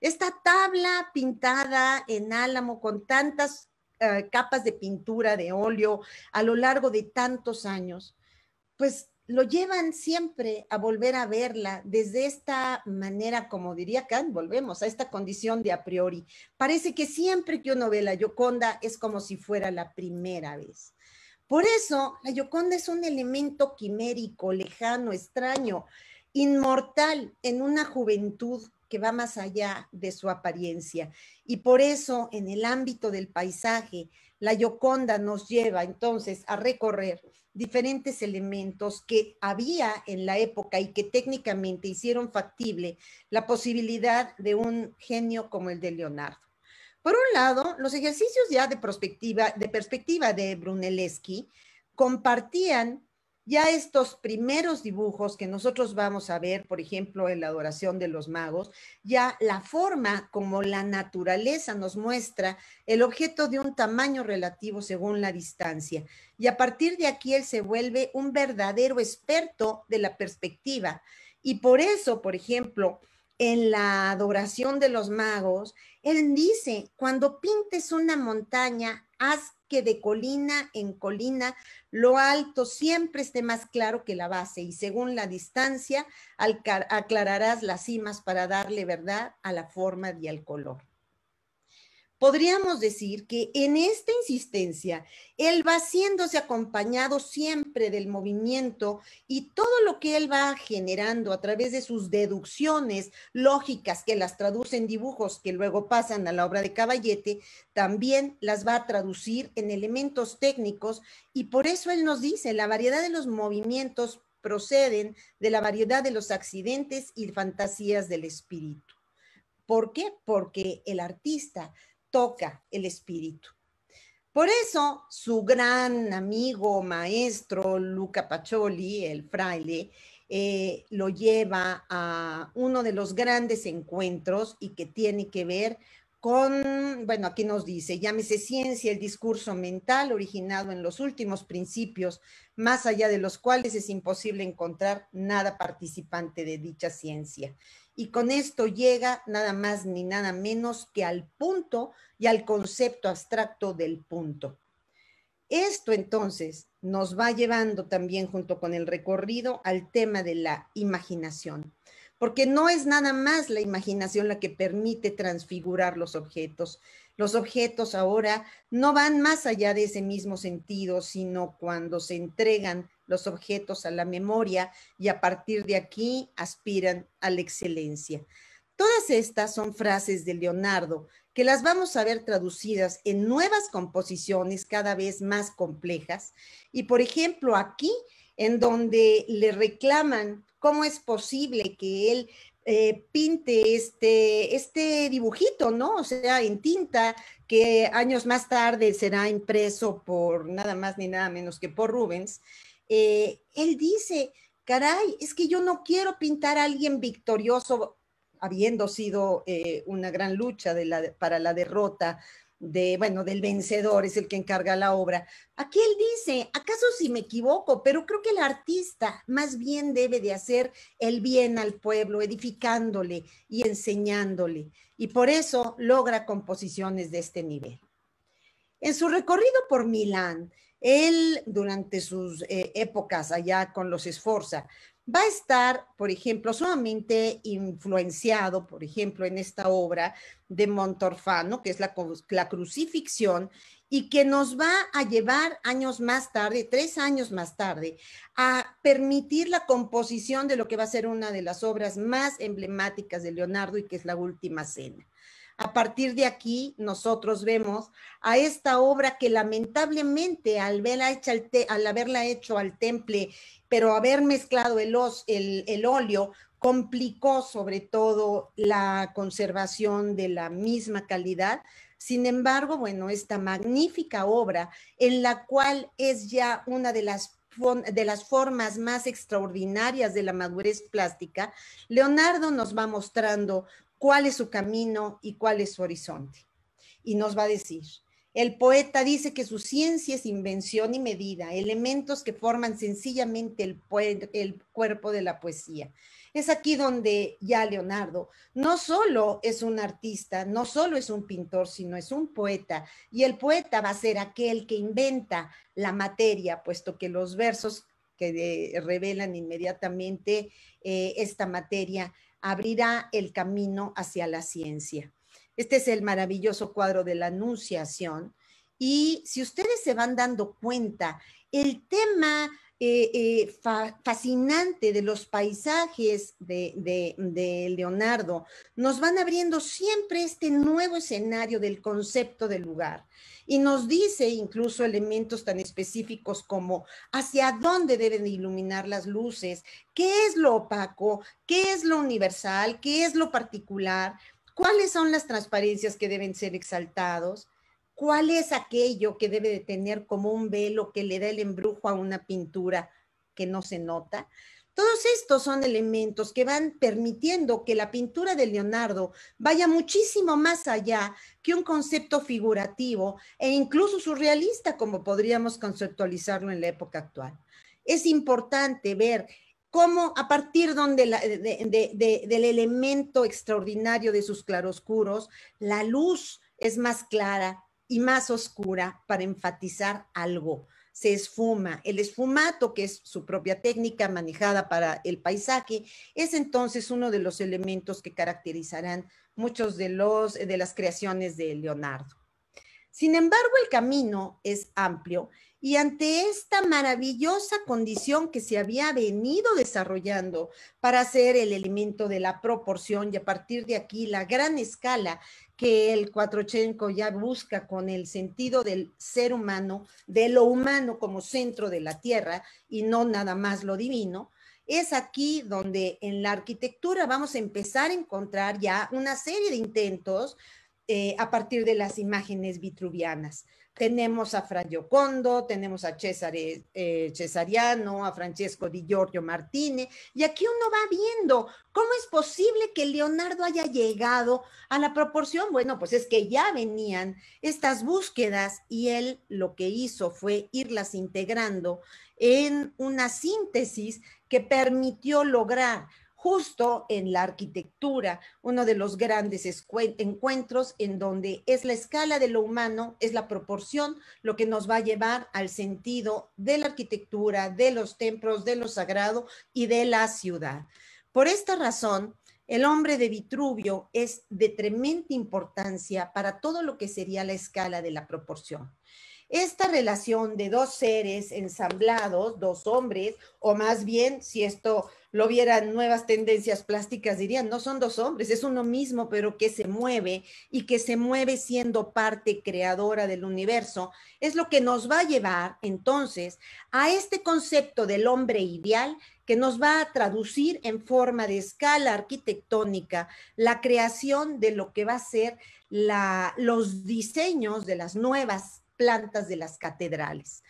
Esta tabla pintada en álamo con tantas eh, capas de pintura, de óleo, a lo largo de tantos años, pues lo llevan siempre a volver a verla desde esta manera, como diría Kant, volvemos a esta condición de a priori. Parece que siempre que uno ve la Yoconda es como si fuera la primera vez. Por eso, la Yoconda es un elemento quimérico, lejano, extraño, inmortal en una juventud que va más allá de su apariencia. Y por eso, en el ámbito del paisaje, la Yoconda nos lleva entonces a recorrer diferentes elementos que había en la época y que técnicamente hicieron factible la posibilidad de un genio como el de Leonardo. Por un lado, los ejercicios ya de perspectiva de, perspectiva de Brunelleschi compartían ya estos primeros dibujos que nosotros vamos a ver, por ejemplo, en la adoración de los magos, ya la forma como la naturaleza nos muestra el objeto de un tamaño relativo según la distancia. Y a partir de aquí él se vuelve un verdadero experto de la perspectiva. Y por eso, por ejemplo, en la adoración de los magos, él dice, cuando pintes una montaña, haz que de colina en colina lo alto siempre esté más claro que la base y según la distancia aclararás las cimas para darle verdad a la forma y al color podríamos decir que en esta insistencia, él va haciéndose acompañado siempre del movimiento y todo lo que él va generando a través de sus deducciones lógicas que las traduce en dibujos que luego pasan a la obra de Caballete, también las va a traducir en elementos técnicos y por eso él nos dice, la variedad de los movimientos proceden de la variedad de los accidentes y fantasías del espíritu. ¿Por qué? Porque el artista toca el espíritu. Por eso su gran amigo, maestro Luca Pacioli, el fraile, eh, lo lleva a uno de los grandes encuentros y que tiene que ver con, bueno, aquí nos dice, llámese ciencia el discurso mental originado en los últimos principios, más allá de los cuales es imposible encontrar nada participante de dicha ciencia y con esto llega nada más ni nada menos que al punto y al concepto abstracto del punto. Esto entonces nos va llevando también junto con el recorrido al tema de la imaginación, porque no es nada más la imaginación la que permite transfigurar los objetos. Los objetos ahora no van más allá de ese mismo sentido, sino cuando se entregan los objetos a la memoria y a partir de aquí aspiran a la excelencia. Todas estas son frases de Leonardo que las vamos a ver traducidas en nuevas composiciones cada vez más complejas. Y por ejemplo aquí, en donde le reclaman cómo es posible que él eh, pinte este, este dibujito, ¿no? O sea, en tinta, que años más tarde será impreso por nada más ni nada menos que por Rubens. Eh, él dice, caray, es que yo no quiero pintar a alguien victorioso habiendo sido eh, una gran lucha para la derrota de, bueno, del vencedor, es el que encarga la obra. Aquí él dice, acaso si me equivoco, pero creo que el artista más bien debe de hacer el bien al pueblo, edificándole y enseñándole. Y por eso logra composiciones de este nivel. En su recorrido por Milán, él durante sus eh, épocas allá con los Esforza, va a estar, por ejemplo, sumamente influenciado, por ejemplo, en esta obra de Montorfano, que es la crucifixión, y que nos va a llevar años más tarde, tres años más tarde, a permitir la composición de lo que va a ser una de las obras más emblemáticas de Leonardo y que es la Última Cena. A partir de aquí, nosotros vemos a esta obra que lamentablemente al, haberla hecho al temple, pero haber mezclado el, el, óleo, complicó sobre todo la conservación de la misma calidad. Sin embargo, bueno, esta magnífica obra en la cual es ya una de las de las formas más extraordinarias de la madurez plástica, Leonardo nos va mostrando cuál es su camino y cuál es su horizonte. Y nos va a decir, el poeta dice que su ciencia es invención y medida, elementos que forman sencillamente el, cuerpo de la poesía. Es aquí donde ya Leonardo no solo es un artista, no solo es un pintor, sino es un poeta. Y el poeta va a ser aquel que inventa la materia, puesto que los versos que eh, revelan inmediatamente eh, esta materia abrirá el camino hacia la ciencia. Este es el maravilloso cuadro de la Anunciación. Y si ustedes se van dando cuenta, el tema eh, eh, fascinante de los paisajes de, de, Leonardo, nos van abriendo siempre este nuevo escenario del concepto del lugar y nos dice incluso elementos tan específicos como hacia dónde deben iluminar las luces, qué es lo opaco, qué es lo universal, qué es lo particular, cuáles son las transparencias que deben ser exaltados. ¿Cuál es aquello que debe de tener como un velo que le da el embrujo a una pintura que no se nota? Todos estos son elementos que van permitiendo que la pintura de Leonardo vaya muchísimo más allá que un concepto figurativo e incluso surrealista como podríamos conceptualizarlo en la época actual. Es importante ver cómo a partir donde del elemento extraordinario de sus claroscuros, la luz es más clara, y más oscura para enfatizar algo. Se esfuma. El esfumato, que es su propia técnica manejada para el paisaje, es entonces uno de los elementos que caracterizarán muchos de, los, eh, de las creaciones de Leonardo. Sin embargo, el camino es amplio y ante esta maravillosa condición que se había venido desarrollando para ser el elemento de la proporción y a partir de aquí la gran escala que el Cuatrochenko ya busca con el sentido del ser humano, de lo humano como centro de la tierra y no nada más lo divino, es aquí donde en la arquitectura vamos a empezar a encontrar ya una serie de intentos eh, a partir de las imágenes vitruvianas tenemos a Fran Giocondo, tenemos a Cesare eh, Cesariano, a Francesco Di Giorgio Martínez, y aquí uno va viendo cómo es posible que Leonardo haya llegado a la proporción. Bueno, pues es que ya venían estas búsquedas y él lo que hizo fue irlas integrando en una síntesis que permitió lograr justo en la arquitectura, uno de los grandes encuentros en donde es la escala de lo humano, es la proporción lo que nos va a llevar al sentido de la arquitectura, de los templos, de lo sagrado y de la ciudad. Por esta razón, el hombre de Vitruvio es de tremenda importancia para todo lo que sería la escala de la proporción. Esta relación de dos seres ensamblados, dos hombres, o más bien, si esto lo vieran nuevas tendencias plásticas, dirían, no son dos hombres, es uno mismo, pero que se mueve y que se mueve siendo parte creadora del universo, es lo que nos va a llevar entonces a este concepto del hombre ideal que nos va a traducir en forma de escala arquitectónica la creación de lo que va a ser los diseños de las nuevas plantas de las catedrales.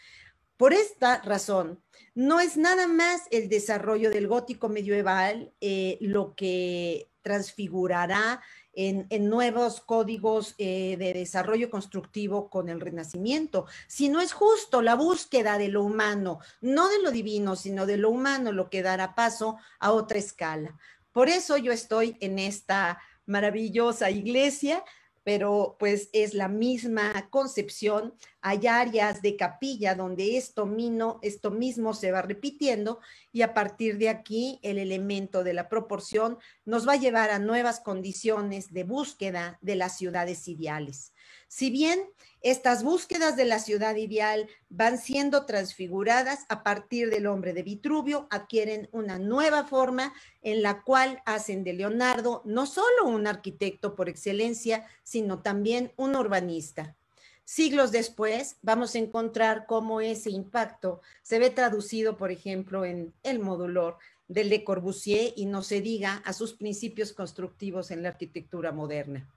Por esta razón, no es nada más el desarrollo del gótico medieval eh, lo que transfigurará en, nuevos códigos eh, de desarrollo constructivo con el Renacimiento, sino es justo la búsqueda de lo humano, no de lo divino, sino de lo humano, lo que dará paso a otra escala. Por eso yo estoy en esta maravillosa iglesia pero pues es la misma concepción. Hay áreas de capilla donde esto, mismo se va repitiendo y a partir de aquí el elemento de la proporción nos va a llevar a nuevas condiciones de búsqueda de las ciudades ideales. Si bien estas búsquedas de la ciudad ideal van siendo transfiguradas a partir del hombre de Vitruvio, adquieren una nueva forma en la cual hacen de Leonardo no solo un arquitecto por excelencia, sino también un urbanista. Siglos después, vamos a encontrar cómo ese impacto se ve traducido, por ejemplo, en el modulor del Le Corbusier y no se diga a sus principios constructivos en la arquitectura moderna.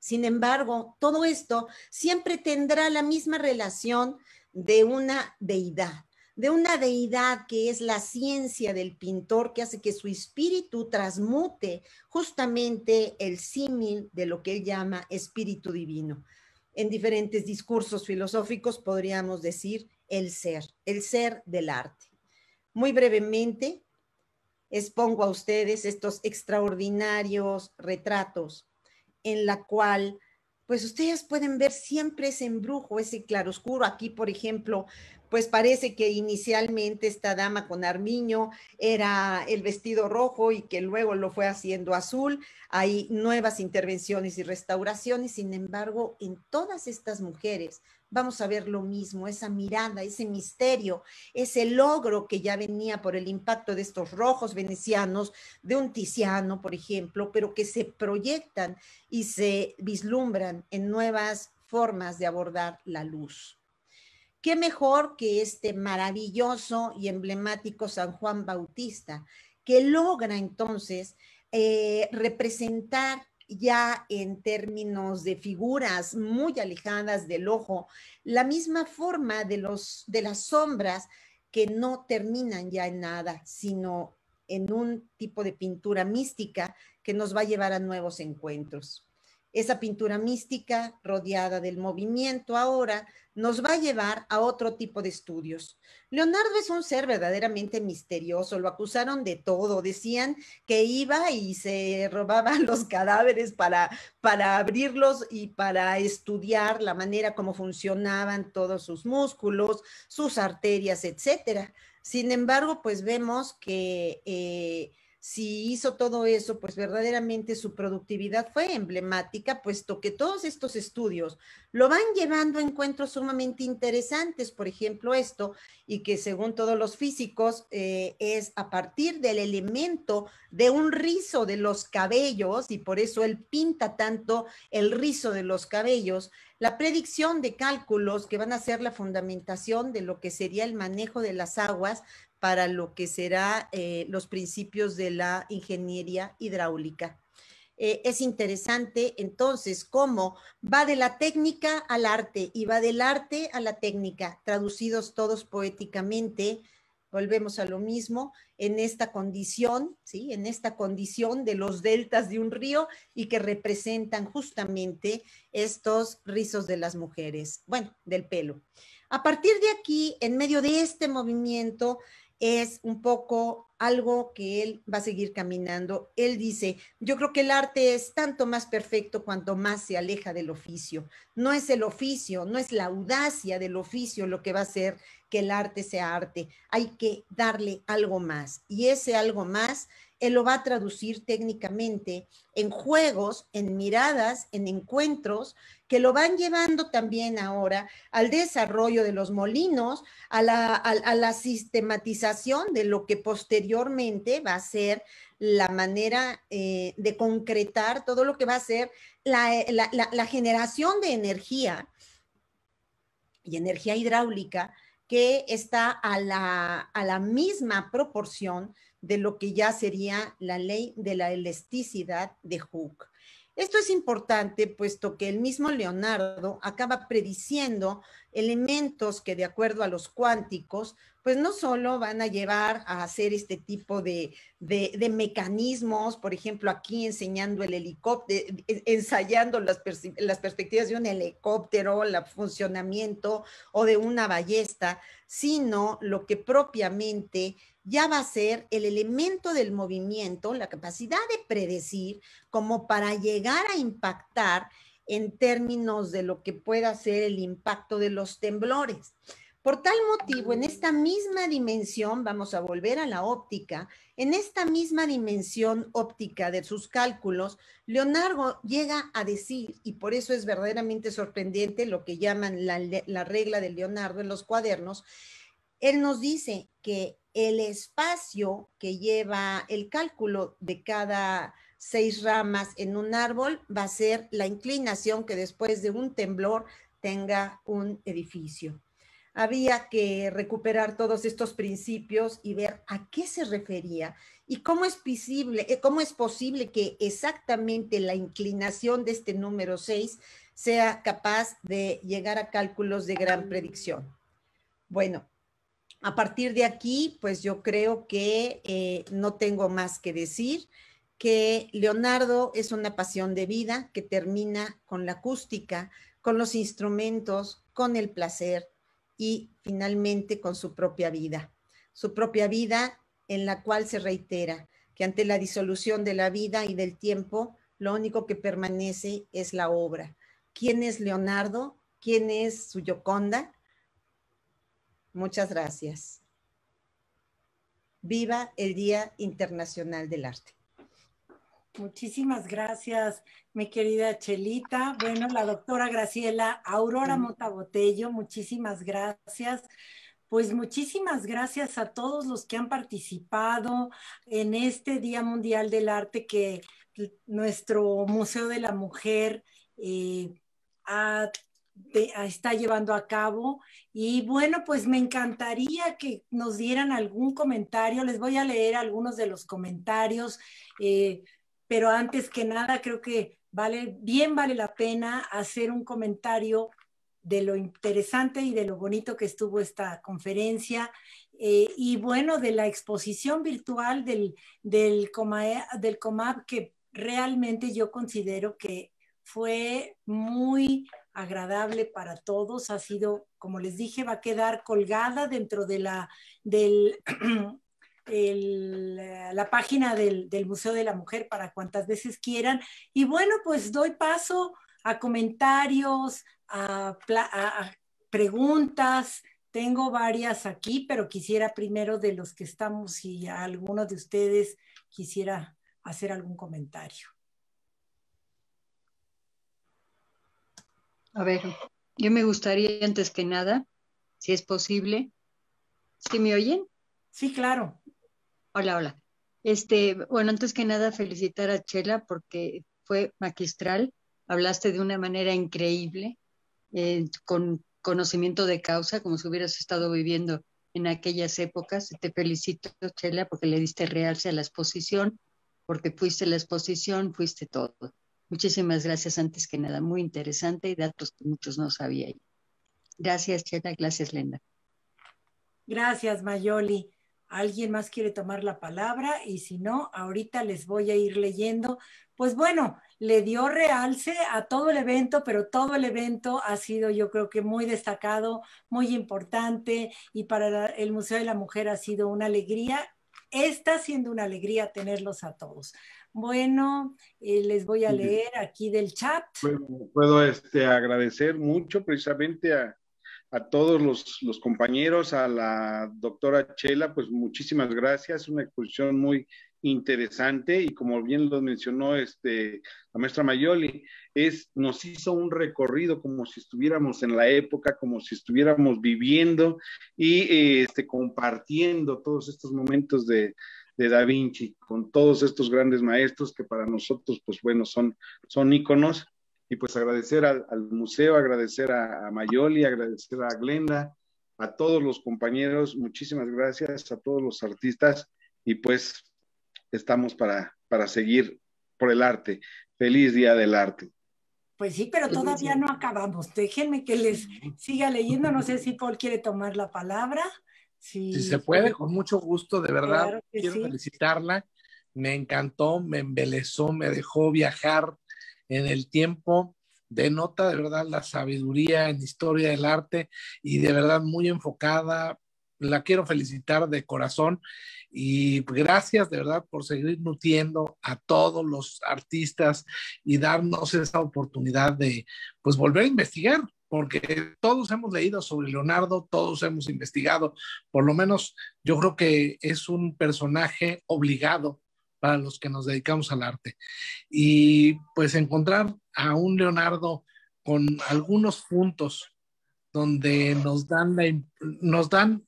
Sin embargo, todo esto siempre tendrá la misma relación de una deidad, de una deidad que es la ciencia del pintor que hace que su espíritu transmute justamente el símil de lo que él llama espíritu divino. En diferentes discursos filosóficos podríamos decir el ser, el ser del arte. Muy brevemente, expongo a ustedes estos extraordinarios retratos en la cual pues ustedes pueden ver siempre ese embrujo, ese claroscuro. Aquí, por ejemplo, pues parece que inicialmente esta dama con armiño era el vestido rojo y que luego lo fue haciendo azul. Hay nuevas intervenciones y restauraciones. Sin embargo, en todas estas mujeres vamos a ver lo mismo, esa mirada, ese misterio, ese logro que ya venía por el impacto de estos rojos venecianos, de un Tiziano, por ejemplo, pero que se proyectan y se vislumbran en nuevas formas de abordar la luz. ¿Qué mejor que este maravilloso y emblemático San Juan Bautista, que logra entonces eh, representar ya en términos de figuras muy alejadas del ojo, la misma forma de, los, de las sombras que no terminan ya en nada, sino en un tipo de pintura mística que nos va a llevar a nuevos encuentros. Esa pintura mística, rodeada del movimiento ahora, nos va a llevar a otro tipo de estudios. Leonardo es un ser verdaderamente misterioso, lo acusaron de todo, decían que iba y se robaban (laughs) los cadáveres para, para abrirlos y para estudiar la manera como funcionaban todos sus músculos, sus arterias, etcétera. Sin embargo, pues vemos que... Eh, si hizo todo eso, pues verdaderamente su productividad fue emblemática, puesto que todos estos estudios lo van llevando a encuentros sumamente interesantes, por ejemplo esto, y que según todos los físicos eh, es a partir del elemento de un rizo de los cabellos, y por eso él pinta tanto el rizo de los cabellos, la predicción de cálculos que van a ser la fundamentación de lo que sería el manejo de las aguas para lo que será eh, los principios de la ingeniería hidráulica. Eh, es interesante entonces cómo va de la técnica al arte y va del arte a la técnica, traducidos todos poéticamente, volvemos a lo mismo, en esta condición, ¿sí? En esta condición de los deltas de un río y que representan justamente estos rizos de las mujeres, bueno, del pelo. A partir de aquí, en medio de este movimiento, es un poco algo que él va a seguir caminando. Él dice, yo creo que el arte es tanto más perfecto cuanto más se aleja del oficio. No es el oficio, no es la audacia del oficio lo que va a hacer que el arte sea arte. Hay que darle algo más. Y ese algo más él lo va a traducir técnicamente en juegos, en miradas, en encuentros, que lo van llevando también ahora al desarrollo de los molinos, a la, sistematización de lo que posteriormente va a ser la manera eh, de concretar todo lo que va a ser la, generación de energía y energía hidráulica que está a la misma proporción de lo que ya sería la ley de la elasticidad de Hooke. Esto es importante puesto que el mismo Leonardo acaba prediciendo elementos que de acuerdo a los cuánticos, pues no solo van a llevar a hacer este tipo de, de, mecanismos, por ejemplo, aquí enseñando el helicóptero, eh, eh, ensayando las perspectivas de un helicóptero, el funcionamiento o de una ballesta, sino lo que propiamente ya va a ser el elemento del movimiento, la capacidad de predecir, como para llegar a impactar en términos de lo que pueda ser el impacto de los temblores. Por tal motivo, en esta misma dimensión, vamos a volver a la óptica, en esta misma dimensión óptica de sus cálculos, Leonardo llega a decir, y por eso es verdaderamente sorprendente lo que llaman la, regla de Leonardo en los cuadernos, él nos dice que el espacio que lleva el cálculo de cada seis ramas en un árbol va a ser la inclinación que después de un temblor tenga un edificio. Había que recuperar todos estos principios y ver a qué se refería y cómo es posible, eh, cómo es posible que exactamente la inclinación de este número 6 sea capaz de llegar a cálculos de gran predicción. Bueno, a partir de aquí, pues yo creo que eh, no tengo más que decir que Leonardo es una pasión de vida que termina con la acústica, con los instrumentos, con el placer y finalmente con su propia vida. Su propia vida en la cual se reitera que ante la disolución de la vida y del tiempo, lo único que permanece es la obra. ¿Quién es Leonardo? ¿Quién es su Yoconda? Muchas gracias. Viva el Día Internacional del Arte. Muchísimas gracias, mi querida Chelita. Bueno, la doctora Graciela Aurora mm. Motabotello, muchísimas gracias. Pues muchísimas gracias a todos los que han participado en este Día Mundial del Arte que nuestro Museo de la Mujer eh, ha Ah, está llevando a cabo. Y bueno, pues me encantaría que nos dieran algún comentario. Les voy a leer algunos de los comentarios, eh, pero antes que nada creo que vale, bien vale la pena hacer un comentario de lo interesante y de lo bonito que estuvo esta conferencia eh, y bueno, de la exposición virtual del, del, del que realmente yo considero que fue muy agradable para todos. Ha sido, como les dije, va a quedar colgada dentro de la, del, (clears throat) eh, la página del, del, Museo de la Mujer para cuantas veces quieran. Y bueno, pues doy paso a comentarios, a, preguntas. Tengo varias aquí, pero quisiera primero de los que estamos, si alguno de ustedes quisiera hacer algún comentario. A ver, yo me gustaría antes que nada, si es posible, ¿sí me oyen? Sí, claro. Hola, hola. Este, bueno, antes que nada felicitar a Chela porque fue magistral, hablaste de una manera increíble, eh, con conocimiento de causa, como si hubieras estado viviendo en aquellas épocas. Te felicito, Chela, porque le diste realce a la exposición, porque fuiste la exposición, fuiste todo. Muchísimas gracias antes que nada, muy interesante y datos que muchos no sabían. Gracias, Chela, gracias, Lenda. Gracias, Mayoli. ¿Alguien más quiere tomar la palabra? Y si no, ahorita les voy a ir leyendo. Pues bueno, le dio realce a todo el evento, pero todo el evento ha sido yo creo que muy destacado, muy importante y para el Museo de la Mujer ha sido una alegría. Está siendo una alegría tenerlos a todos. Bueno, eh, les voy a leer aquí del chat. puedo este, agradecer mucho precisamente a, todos los, compañeros, a la doctora Chela, pues muchísimas gracias, una exposición muy interesante y como bien lo mencionó este, la maestra Mayoli, es, nos hizo un recorrido como si estuviéramos en la época, como si estuviéramos viviendo y este, compartiendo todos estos momentos de, de Da Vinci, con todos estos grandes maestros que para nosotros, pues bueno, son, son íconos. Y pues agradecer al, museo, agradecer a, a, Mayoli, agradecer a Glenda, a todos los compañeros, muchísimas gracias a todos los artistas y pues estamos para, para seguir por el arte. Feliz Día del Arte. Pues sí, pero todavía no acabamos. Déjenme que les siga leyendo. No sé si Paul quiere tomar la palabra si se puede, con mucho gusto, de verdad. quiero felicitarla. Me encantó, me embelezó, me dejó viajar en el tiempo. Denota de verdad la sabiduría en historia del arte y de verdad muy enfocada. La quiero felicitar de corazón y gracias de verdad por seguir nutriendo a todos los artistas y darnos esa oportunidad de pues volver a investigar, porque todos hemos leído sobre Leonardo, todos hemos investigado, por lo menos yo creo que es un personaje obligado para los que nos dedicamos al arte. Y pues encontrar a un Leonardo con algunos puntos donde nos dan la, nos dan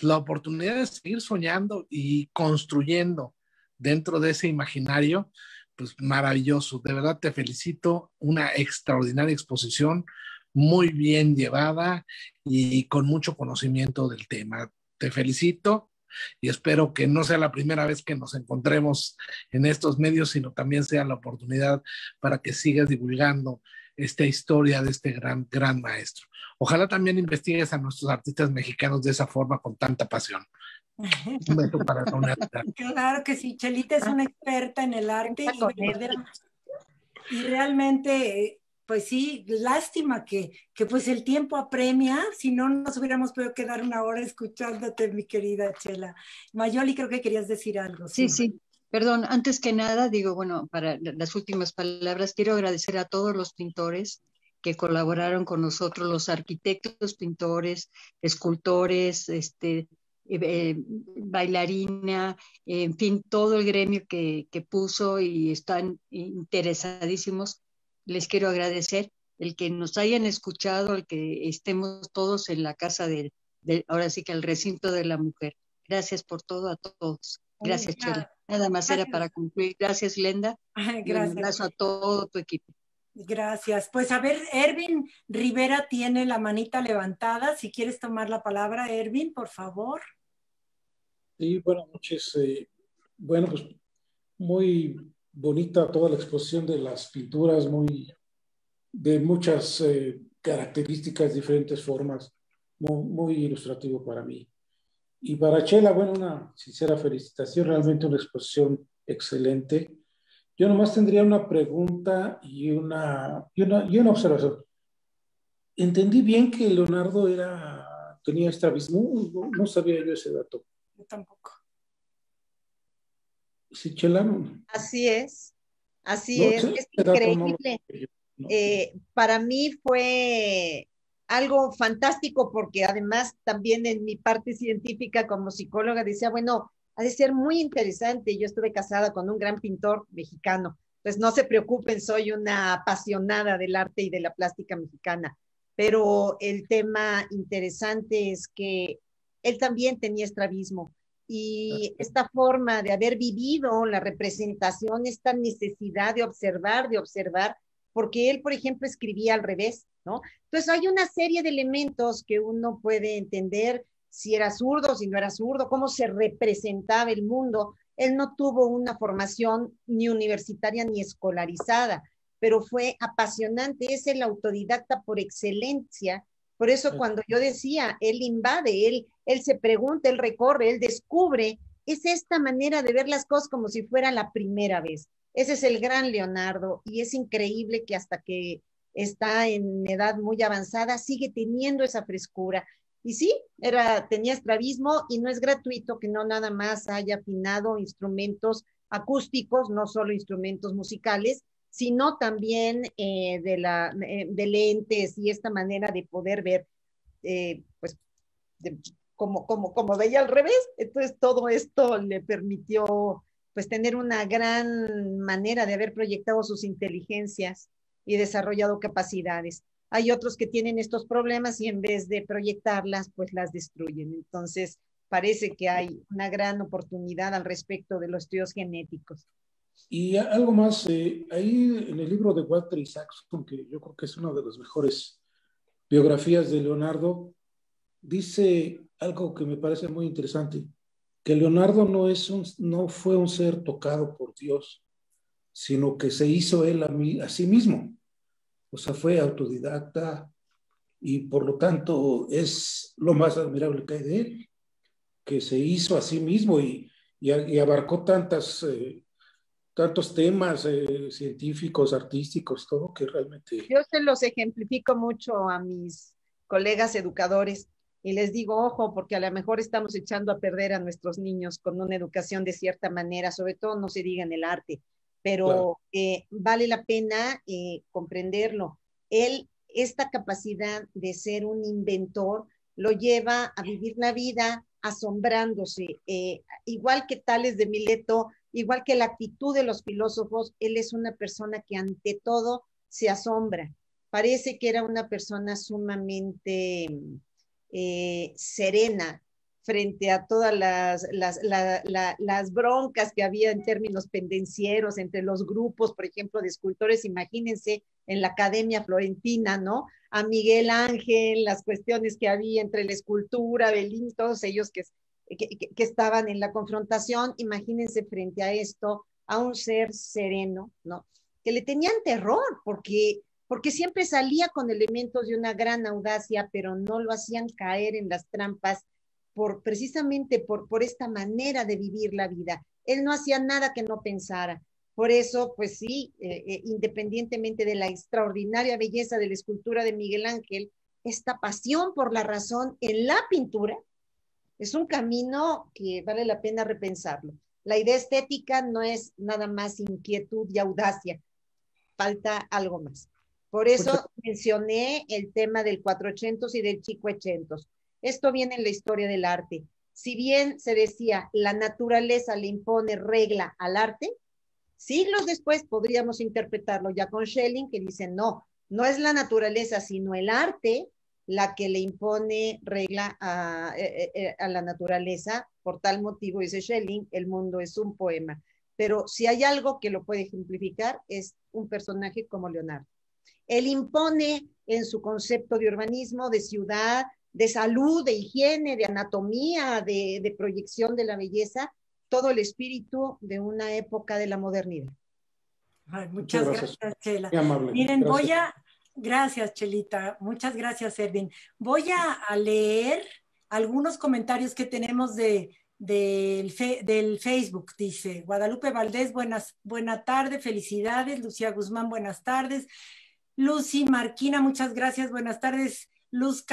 la oportunidad de seguir soñando y construyendo dentro de ese imaginario, pues maravilloso. De verdad te felicito, una extraordinaria exposición muy bien llevada y con mucho conocimiento del tema. Te felicito y espero que no sea la primera vez que nos encontremos en estos medios, sino también sea la oportunidad para que sigas divulgando esta historia de este gran, gran maestro. Ojalá también investigues a nuestros artistas mexicanos de esa forma con tanta pasión. Un para (laughs) Claro que sí, Chelita es una experta en el arte y, y realmente pues sí, lástima que, pues el tiempo apremia, si no nos hubiéramos podido quedar una hora escuchándote, mi querida Chela. Mayoli, creo que querías decir algo. Sí, sí. Perdón, antes que nada, digo, bueno, para las últimas palabras, quiero agradecer a todos los pintores que colaboraron con nosotros, los arquitectos, pintores, escultores, este, eh, eh, bailarina, en fin, todo el gremio que, que puso y están interesadísimos les quiero agradecer el que nos hayan escuchado, el que estemos todos en la casa de, ahora sí que el recinto de la mujer. Gracias por todo a todos. Gracias, Chela. Nada más era para concluir. Gracias, Lenda. gracias. Un abrazo a todo tu equipo. Gracias. Pues a ver, Ervin Rivera tiene la manita levantada. Si quieres tomar la palabra, Ervin, por favor. Sí, buenas noches. Eh, bueno, pues muy bonita toda la exposición de las pinturas, muy, de muchas eh, características, diferentes formas, muy, ilustrativo para mí. Y para Chela, bueno, una sincera felicitación, realmente una exposición excelente. Yo nomás tendría una pregunta y una, y una, y una observación. Entendí bien que Leonardo era, tenía estrabismo, no, no sabía yo ese dato. Yo tampoco. Así es, así es, es increíble. Eh, para mí fue algo fantástico porque además también en mi parte científica como psicóloga decía, bueno, ha de ser muy interesante. Yo estuve casada con un gran pintor mexicano, pues no se preocupen, soy una apasionada del arte y de la plástica mexicana. Pero el tema interesante es que él también tenía estrabismo y esta forma de haber vivido la representación, esta necesidad de observar, de observar, porque él, por ejemplo, escribía al revés, ¿no? Entonces hay una serie de elementos que uno puede entender si era zurdo, si no era zurdo, cómo se representaba el mundo. Él no tuvo una formación ni universitaria ni escolarizada, pero fue apasionante, es el autodidacta por excelencia por eso cuando yo decía, él invade, él, él se pregunta, él recorre, él descubre, es esta manera de ver las cosas como si fuera la primera vez. Ese es el gran Leonardo y es increíble que hasta que está en edad muy avanzada sigue teniendo esa frescura. Y sí, era, tenía estrabismo y no es gratuito que no nada más haya afinado instrumentos acústicos, no solo instrumentos musicales, sino también eh, de, la, eh, de lentes y esta manera de poder ver, eh, pues, como, como, como veía al revés. Entonces, todo esto le permitió, pues, tener una gran manera de haber proyectado sus inteligencias y desarrollado capacidades. Hay otros que tienen estos problemas y en vez de proyectarlas, pues las destruyen. Entonces, parece que hay una gran oportunidad al respecto de los estudios genéticos. Y algo más, eh, ahí en el libro de Walter Isaacson, que yo creo que es una de las mejores biografías de Leonardo, dice algo que me parece muy interesante, que Leonardo no, es un, no fue un ser tocado por Dios, sino que se hizo él a, mí, a sí mismo. O sea, fue autodidacta y por lo tanto es lo más admirable que hay de él, que se hizo a sí mismo y, y, abarcó tantas... Eh, tantos temas eh, científicos, artísticos, todo que realmente... Yo se los ejemplifico mucho a mis colegas educadores y les digo, ojo, porque a lo mejor estamos echando a perder a nuestros niños con una educación de cierta manera, sobre todo no se diga en el arte, pero eh, vale la pena eh, comprenderlo. Él, esta capacidad de ser un inventor, lo lleva a vivir la vida asombrándose, igual que Tales de Mileto, igual que la actitud de los filósofos, él es una persona que ante todo se asombra. Parece que era una persona sumamente eh, serena frente a todas las, las, las, broncas que había en términos pendencieros entre los grupos, por ejemplo, de escultores, imagínense en la Academia Florentina, ¿no? A Miguel Ángel, las cuestiones que había entre la escultura, Belín, todos ellos que que, estaban en la confrontación, imagínense frente a esto, a un ser sereno, ¿no? Que le tenían terror porque, porque siempre salía con elementos de una gran audacia, pero no lo hacían caer en las trampas por precisamente por, por esta manera de vivir la vida. Él no hacía nada que no pensara. Por eso, pues sí, eh, eh, independientemente de la extraordinaria belleza de la escultura de Miguel Ángel, esta pasión por la razón en la pintura es un camino que vale la pena repensarlo. La idea estética no es nada más inquietud y audacia, falta algo más. Por eso mencioné el tema del 400 y del 500. Esto viene en la historia del arte. Si bien se decía la naturaleza le impone regla al arte, siglos después podríamos interpretarlo ya con Schelling, que dice no, no es la naturaleza, sino el arte la que le impone regla eh, eh, eh, a, la naturaleza. Por tal motivo, dice Schelling, el mundo es un poema. Pero si hay algo que lo puede ejemplificar, es un personaje como Leonardo. Él impone en su concepto de urbanismo, de ciudad, de salud, de higiene, de anatomía, de, proyección de la belleza, todo el espíritu de una época de la modernidad. muchas, gracias, Chela. Miren, voy a Gracias, Chelita. Muchas gracias, Erwin. Voy a, leer algunos comentarios que tenemos del, Facebook, dice Guadalupe Valdés, buenas, buena tarde, felicidades. Lucía Guzmán, buenas tardes. Lucy Marquina, muchas gracias, buenas tardes. Luz,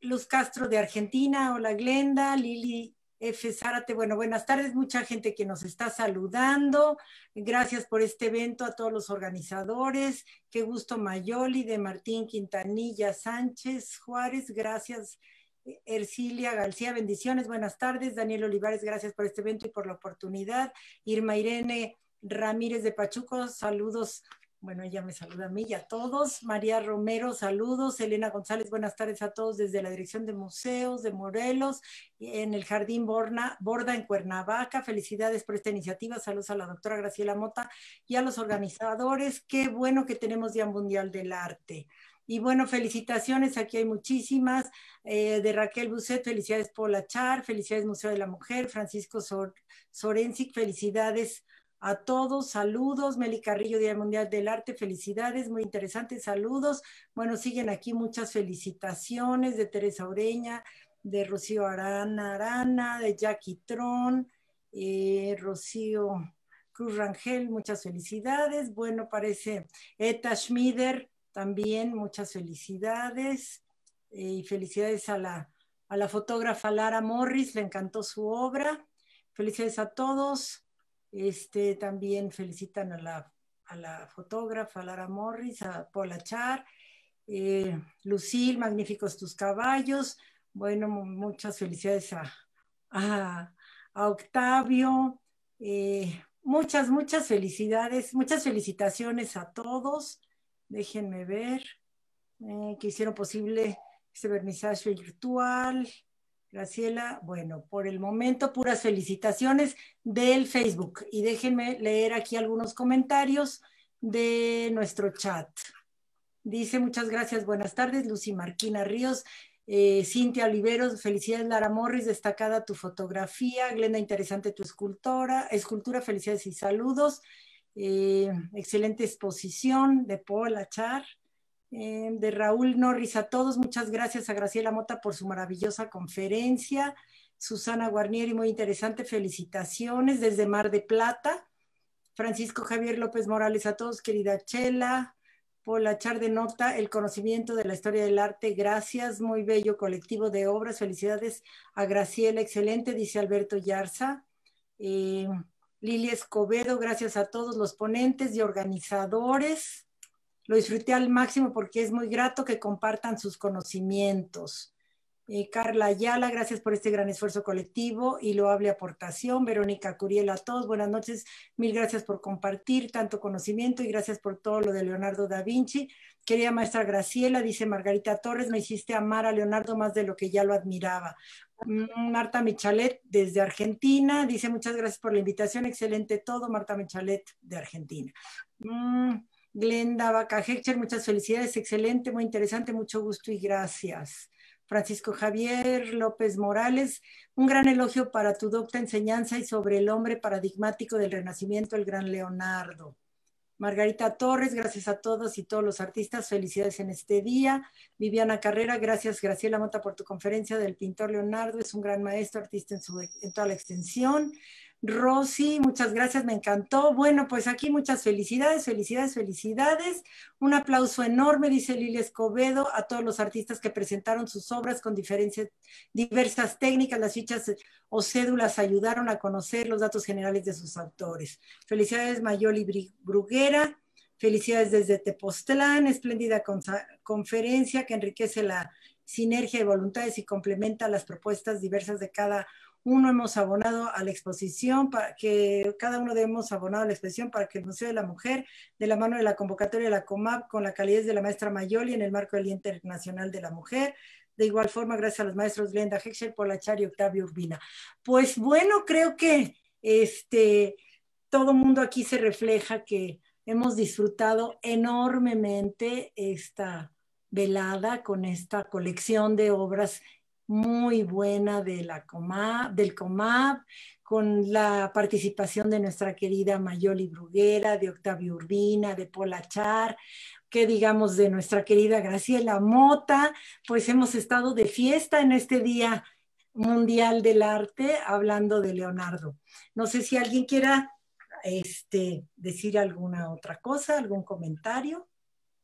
Luz Castro de Argentina, hola Glenda. Lili eh, F. Zárate, bueno, buenas tardes, mucha gente que nos está saludando. Gracias por este evento a todos los organizadores. Qué gusto Mayoli, de Martín Quintanilla Sánchez Juárez, gracias. Ercilia García, bendiciones, buenas tardes. Daniel Olivares, gracias por este evento y por la oportunidad. Irma Irene Ramírez de Pachuco, saludos bueno, ella me saluda a mí y a todos. María Romero, saludos. Elena González, buenas tardes a todos desde la Dirección de Museos de Morelos, en el Jardín Borda, en Cuernavaca. Felicidades por esta iniciativa. Saludos a la doctora Graciela Mota y a los organizadores. Qué bueno que tenemos Día Mundial del Arte. Y bueno, felicitaciones, aquí hay muchísimas. Eh, de Raquel Bucet, felicidades Paula Char, felicidades Museo de la Mujer, Francisco Sor felicidades a todos, saludos. Meli Carrillo, Día Mundial del Arte, felicidades, muy interesantes, saludos. Bueno, siguen aquí muchas felicitaciones de Teresa Oreña de Rocío Arana Arana, de Jackie Tron, eh, Rocío Cruz Rangel, muchas felicidades. Bueno, parece Eta Schmider, también muchas felicidades. Eh, y felicidades a la, a la fotógrafa Lara Morris, le encantó su obra. Felicidades a todos. Este, también felicitan a la, a la fotógrafa Lara Morris, a Paula Char, eh, Lucille, Lucil, magníficos tus caballos. Bueno, muchas felicidades a, Octavio. Eh, muchas, muchas felicidades, muchas felicitaciones a todos. Déjenme ver eh, que hicieron posible este vernizaje virtual. Graciela, bueno, por el momento puras felicitaciones del Facebook y déjenme leer aquí algunos comentarios de nuestro chat. Dice, muchas gracias, buenas tardes, Lucy Marquina Ríos, eh, Cintia Oliveros, felicidades Lara Morris, destacada tu fotografía, Glenda, interesante tu escultora, escultura, felicidades y saludos, eh, excelente exposición de Paul Char. Eh, de Raúl Norris. A todos, muchas gracias a Graciela Mota por su maravillosa conferencia. Susana Guarnieri, muy interesante, felicitaciones desde Mar de Plata. Francisco Javier López Morales, a todos, querida Chela, por la char de nota, el conocimiento de la historia del arte, gracias, muy bello colectivo de obras, felicidades a Graciela, excelente, dice Alberto Yarza. Eh, Lili Escobedo, gracias a todos los ponentes y organizadores lo disfruté al máximo porque es muy grato que compartan sus conocimientos. Eh, Carla Ayala, gracias por este gran esfuerzo colectivo y loable aportación. Verónica Curiel, a todos, buenas noches. Mil gracias por compartir tanto conocimiento y gracias por todo lo de Leonardo da Vinci. Querida maestra Graciela, dice Margarita Torres, me hiciste amar a Leonardo más de lo que ya lo admiraba. Mm, Marta Michalet, desde Argentina, dice muchas gracias por la invitación. Excelente todo, Marta Michalet, de Argentina. Mm, Glenda Vaca muchas felicidades, excelente, muy interesante, mucho gusto y gracias. Francisco Javier López Morales, un gran elogio para tu docta enseñanza y sobre el hombre paradigmático del Renacimiento, el gran Leonardo. Margarita Torres, gracias a todos y todos los artistas, felicidades en este día. Viviana Carrera, gracias Graciela Mota por tu conferencia del pintor Leonardo, es un gran maestro, artista en, su, en toda la extensión. Rosy, muchas gracias, me encantó. Bueno, pues aquí muchas felicidades, felicidades, felicidades. Un aplauso enorme, dice Lili Escobedo, a todos los artistas que presentaron sus obras con diferentes diversas técnicas. Las fichas o cédulas ayudaron a conocer los datos generales de sus autores. Felicidades, Mayoli Bruguera. Felicidades desde Tepoztlán, espléndida conferencia que enriquece la sinergia de voluntades y complementa las propuestas diversas de cada uno hemos abonado a la exposición, para que cada uno de hemos abonado a la exposición para que el Museo de la Mujer, de la mano de la convocatoria de la COMAP, con la calidez de la maestra Mayoli en el marco del Día Internacional de la Mujer, de igual forma, gracias a los maestros Glenda Hexer, Polachar y Octavio Urbina. Pues bueno, creo que este, todo mundo aquí se refleja que hemos disfrutado enormemente esta velada con esta colección de obras muy buena de la Comab, del Comab, con la participación de nuestra querida Mayoli Bruguera, de Octavio Urbina, de Polachar Char, que digamos de nuestra querida Graciela Mota, pues hemos estado de fiesta en este día mundial del arte hablando de Leonardo. No sé si alguien quiera este, decir alguna otra cosa, algún comentario.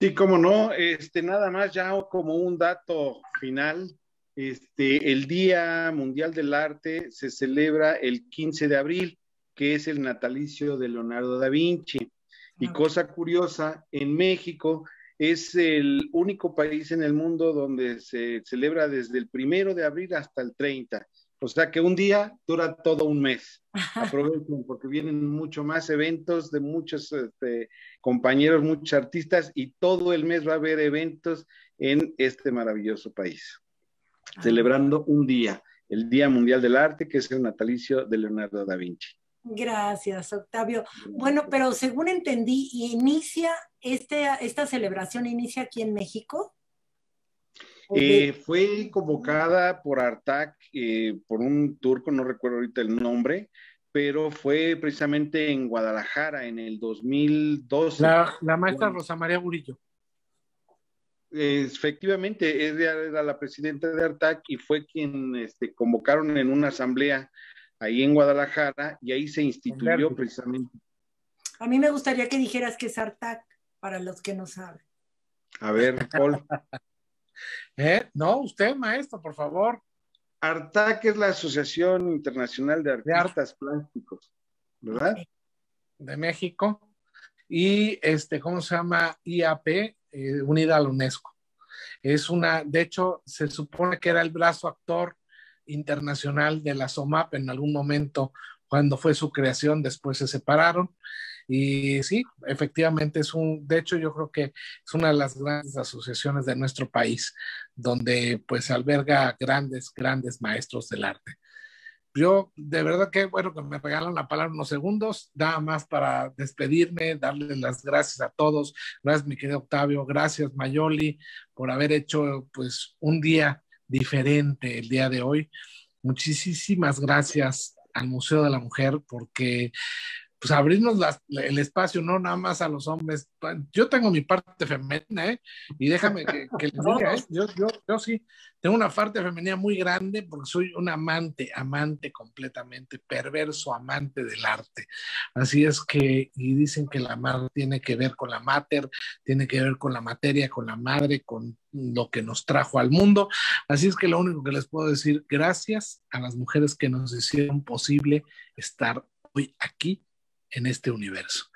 Sí, como no, este, nada más ya como un dato final, este, el Día Mundial del Arte se celebra el 15 de abril, que es el natalicio de Leonardo da Vinci. Y ah. cosa curiosa, en México es el único país en el mundo donde se celebra desde el primero de abril hasta el 30. O sea que un día dura todo un mes. (laughs) Aprovechen porque vienen mucho más eventos de muchos este, compañeros, muchos artistas y todo el mes va a haber eventos en este maravilloso país celebrando un día, el Día Mundial del Arte, que es el natalicio de Leonardo da Vinci. Gracias, Octavio. Bueno, pero según entendí, inicia este, esta celebración, inicia aquí en México. Eh, fue convocada por Artac, eh, por un turco, no recuerdo ahorita el nombre, pero fue precisamente en Guadalajara en el 2012. La, la maestra Rosa María Gurillo. Efectivamente, ella era la presidenta de ARTAC y fue quien este, convocaron en una asamblea ahí en Guadalajara y ahí se instituyó precisamente. A mí me gustaría que dijeras que es ARTAC para los que no saben. A ver, (laughs) ¿Eh? No, usted, maestro, por favor. ARTAC es la Asociación Internacional de artes Plásticos, ¿verdad? De México. Y este, ¿cómo se llama? IAP eh, unida a la UNESCO. Es una, de hecho, se supone que era el brazo actor internacional de la SOMAP en algún momento cuando fue su creación, después se separaron. Y sí, efectivamente es un, de hecho yo creo que es una de las grandes asociaciones de nuestro país, donde pues alberga grandes, grandes maestros del arte. Yo, de verdad que bueno que me regalan la palabra unos segundos, nada más para despedirme, darles las gracias a todos. Gracias, mi querido Octavio, gracias, Mayoli, por haber hecho pues un día diferente el día de hoy. Muchísimas gracias al Museo de la Mujer porque pues abrirnos el espacio, no nada más a los hombres. Yo tengo mi parte femenina, ¿eh? Y déjame que, (laughs) diga, ¿eh? yo, yo, sí, tengo una parte femenina muy grande porque soy un amante, amante completamente, perverso amante del arte. Así es que, y dicen que la mar tiene que ver con la mater, tiene que ver con la materia, con la madre, con lo que nos trajo al mundo. Así es que lo único que les puedo decir, gracias a las mujeres que nos hicieron posible estar hoy aquí en este universo.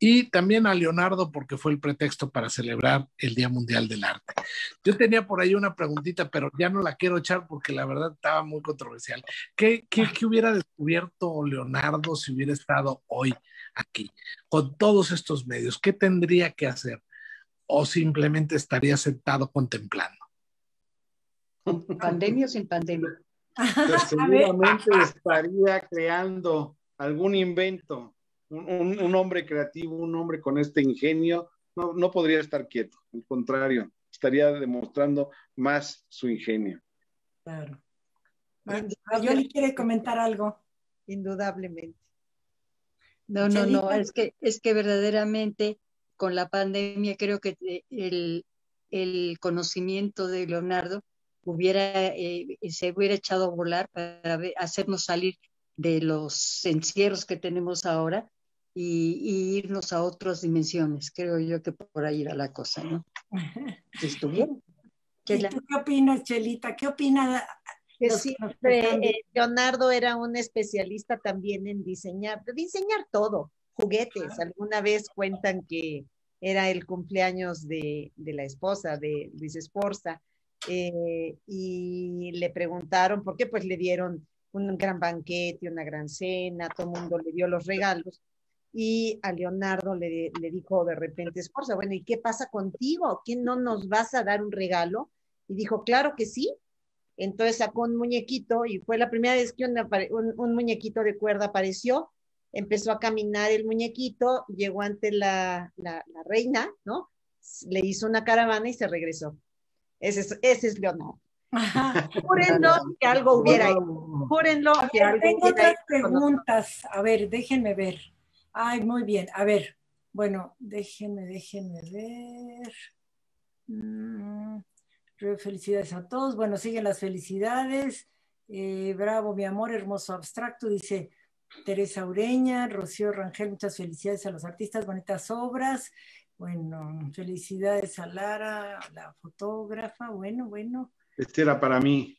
Y también a Leonardo porque fue el pretexto para celebrar el Día Mundial del Arte. Yo tenía por ahí una preguntita, pero ya no la quiero echar porque la verdad estaba muy controversial. ¿Qué, qué, qué hubiera descubierto Leonardo si hubiera estado hoy aquí con todos estos medios? ¿Qué tendría que hacer? ¿O simplemente estaría sentado contemplando? (laughs) ¿Pandemia o sin pandemia? Pues (laughs) seguramente estaría creando algún invento un, hombre creativo, un hombre con este ingenio, no, podría estar quieto, al contrario, estaría demostrando más su ingenio. Claro. le quiere comentar algo. Indudablemente. No, no, no, es que, es que verdaderamente con la pandemia creo que eh, el, conocimiento de Leonardo hubiera, eh, se hubiera echado a volar para hacernos salir de los encierros que tenemos ahora y, irnos a otras dimensiones. Creo yo que por ahí era la cosa, ¿no? (laughs) Estuvo ¿Qué, ¿Qué opinas, Chelita? ¿Qué opinas? Que siempre eh, Leonardo era un especialista también en diseñar, diseñar todo, juguetes. Alguna vez cuentan que era el cumpleaños de, la esposa, de Luis Esforza, eh, y le preguntaron por qué, pues le dieron un gran banquete, una gran cena, todo el mundo le dio los regalos, y a Leonardo le, dijo de repente Esforza, bueno, ¿y qué pasa contigo? ¿Quién no nos vas a dar un regalo? Y dijo, claro que sí. Entonces sacó un muñequito y fue la primera vez que un, muñequito de cuerda apareció. Empezó a caminar el muñequito, llegó ante la, reina, ¿no? Le hizo una caravana y se regresó. Ese es, ese es Leonardo. Júrenlo que algo hubiera que Tengo otras preguntas. A ver, déjenme ver. Ay, muy bien. A ver, bueno, déjenme, déjenme ver. Mm, felicidades a todos. Bueno, siguen las felicidades. Eh, bravo, mi amor, hermoso abstracto, dice Teresa Ureña, Rocío Rangel, muchas felicidades a los artistas, bonitas obras. Bueno, felicidades a Lara, a la fotógrafa. Bueno, bueno. Este era para mí.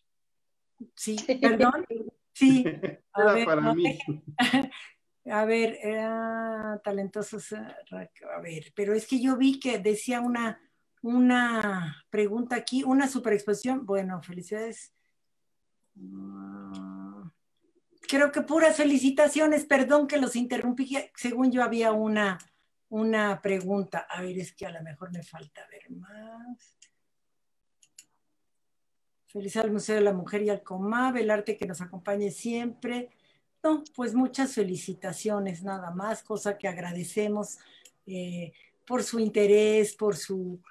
Sí, (laughs) perdón. Sí, (laughs) era para mí. (laughs) A ver, talentosos, a ver, pero es que yo vi que decía una, pregunta aquí, una exposición. Bueno, felicidades. Ah, creo que puras felicitaciones, perdón que los interrumpí, según yo había una, pregunta. A ver, es que a lo mejor me falta ver más. Felicidades al Museo de la Mujer y al Comab, el arte que nos acompañe siempre pues muchas felicitaciones nada más, cosa que agradecemos eh, por su interés, por su,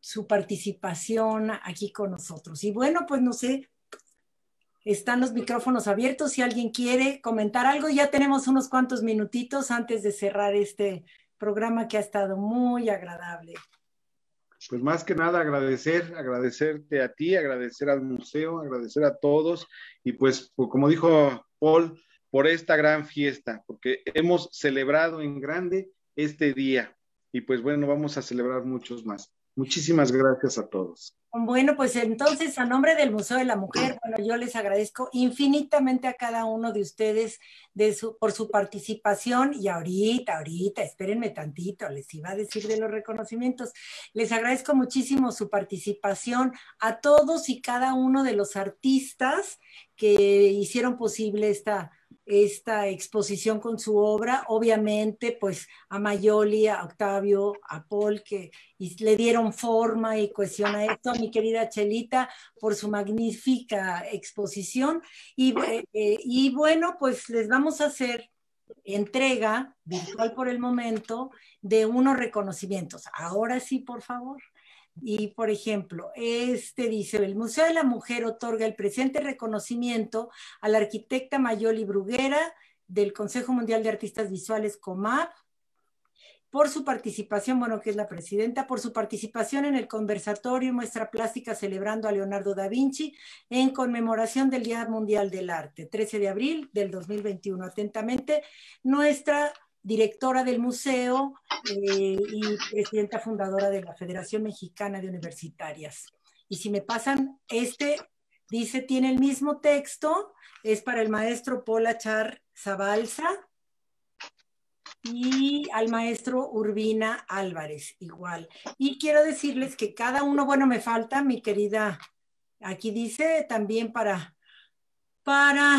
su participación aquí con nosotros. Y bueno, pues no sé, están los micrófonos abiertos si alguien quiere comentar algo. Ya tenemos unos cuantos minutitos antes de cerrar este programa que ha estado muy agradable. Pues más que nada agradecer, agradecerte a ti, agradecer al museo, agradecer a todos y pues, pues como dijo Paul, por esta gran fiesta, porque hemos celebrado en grande este día. Y pues bueno, vamos a celebrar muchos más. Muchísimas gracias a todos. Bueno, pues entonces, a nombre del Museo de la Mujer, bueno, yo les agradezco infinitamente a cada uno de ustedes de su, por su participación y ahorita, ahorita, espérenme tantito, les iba a decir de los reconocimientos. Les agradezco muchísimo su participación a todos y cada uno de los artistas que hicieron posible esta, esta exposición con su obra. Obviamente, pues a Mayoli, a Octavio, a Paul, que le dieron forma y cuestión a esto, a mi querida Chelita, por su magnífica exposición. Y, eh, eh, y bueno, pues les vamos a hacer entrega virtual por el momento de unos reconocimientos. Ahora sí, por favor. Y, por ejemplo, este dice, el Museo de la Mujer otorga el presente reconocimiento a la arquitecta Mayoli Bruguera del Consejo Mundial de Artistas Visuales, COMAP, por su participación, bueno, que es la presidenta, por su participación en el conversatorio muestra plástica celebrando a Leonardo da Vinci en conmemoración del Día Mundial del Arte, 13 de abril del 2021. Atentamente, nuestra directora del museo eh, y presidenta fundadora de la Federación Mexicana de Universitarias. Y si me pasan este, dice, tiene el mismo texto, es para el maestro Pola Char Zabalza y al maestro Urbina Álvarez, igual. Y quiero decirles que cada uno, bueno, me falta mi querida, aquí dice también para, para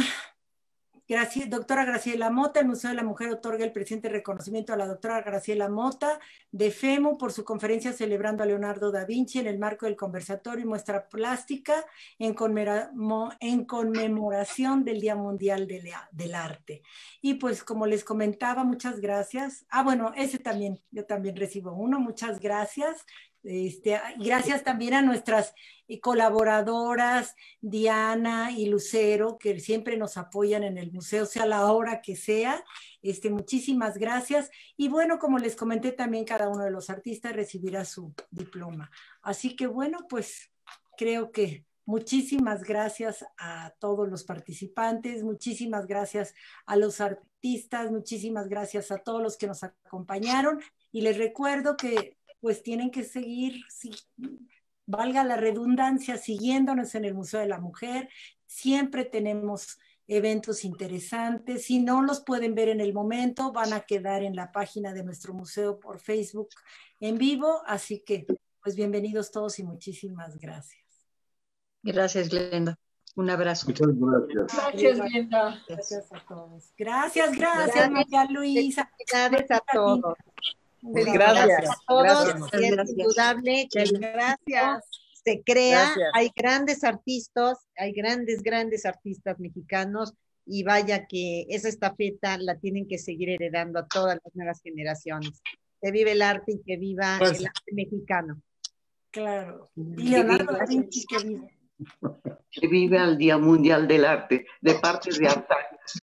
Gracias, doctora Graciela Mota, el Museo de la Mujer otorga el presente reconocimiento a la doctora Graciela Mota de FEMU por su conferencia celebrando a Leonardo da Vinci en el marco del conversatorio y muestra plástica en, conmemoración del Día Mundial del Arte. Y pues como les comentaba, muchas gracias. Ah, bueno, ese también, yo también recibo uno, muchas gracias. Este, ah, gracias también a nuestras eh, colaboradoras Diana y Lucero, que siempre nos apoyan en el museo, sea la hora que sea. Este, muchísimas gracias. Y bueno, como les comenté también, cada uno de los artistas recibirá su diploma. Así que bueno, pues creo que muchísimas gracias a todos los participantes, muchísimas gracias a los artistas, muchísimas gracias a todos los que nos acompañaron. Y les recuerdo que pues tienen que seguir, valga la redundancia, siguiéndonos en el Museo de la Mujer. Siempre tenemos eventos interesantes. Si no los pueden ver en el momento, van a quedar en la página de nuestro museo por Facebook en vivo. Así que, pues bienvenidos todos y muchísimas gracias. Gracias, Glenda. Un abrazo. Muchas gracias. Gracias, Glenda. Gracias a todos. gracias, gracias María Luisa. Gracias a todos. Pues gracias, a todos. y Es indudable que gracias. se crea. Hay grandes artistas, hay grandes, grandes artistas mexicanos y vaya que esa estafeta la tienen que seguir heredando a todas las nuevas generaciones. Que vive el arte y que viva el pues arte mexicano. Claro. Y Leonardo que vive. Que el Día Mundial del Arte de parte de Artax.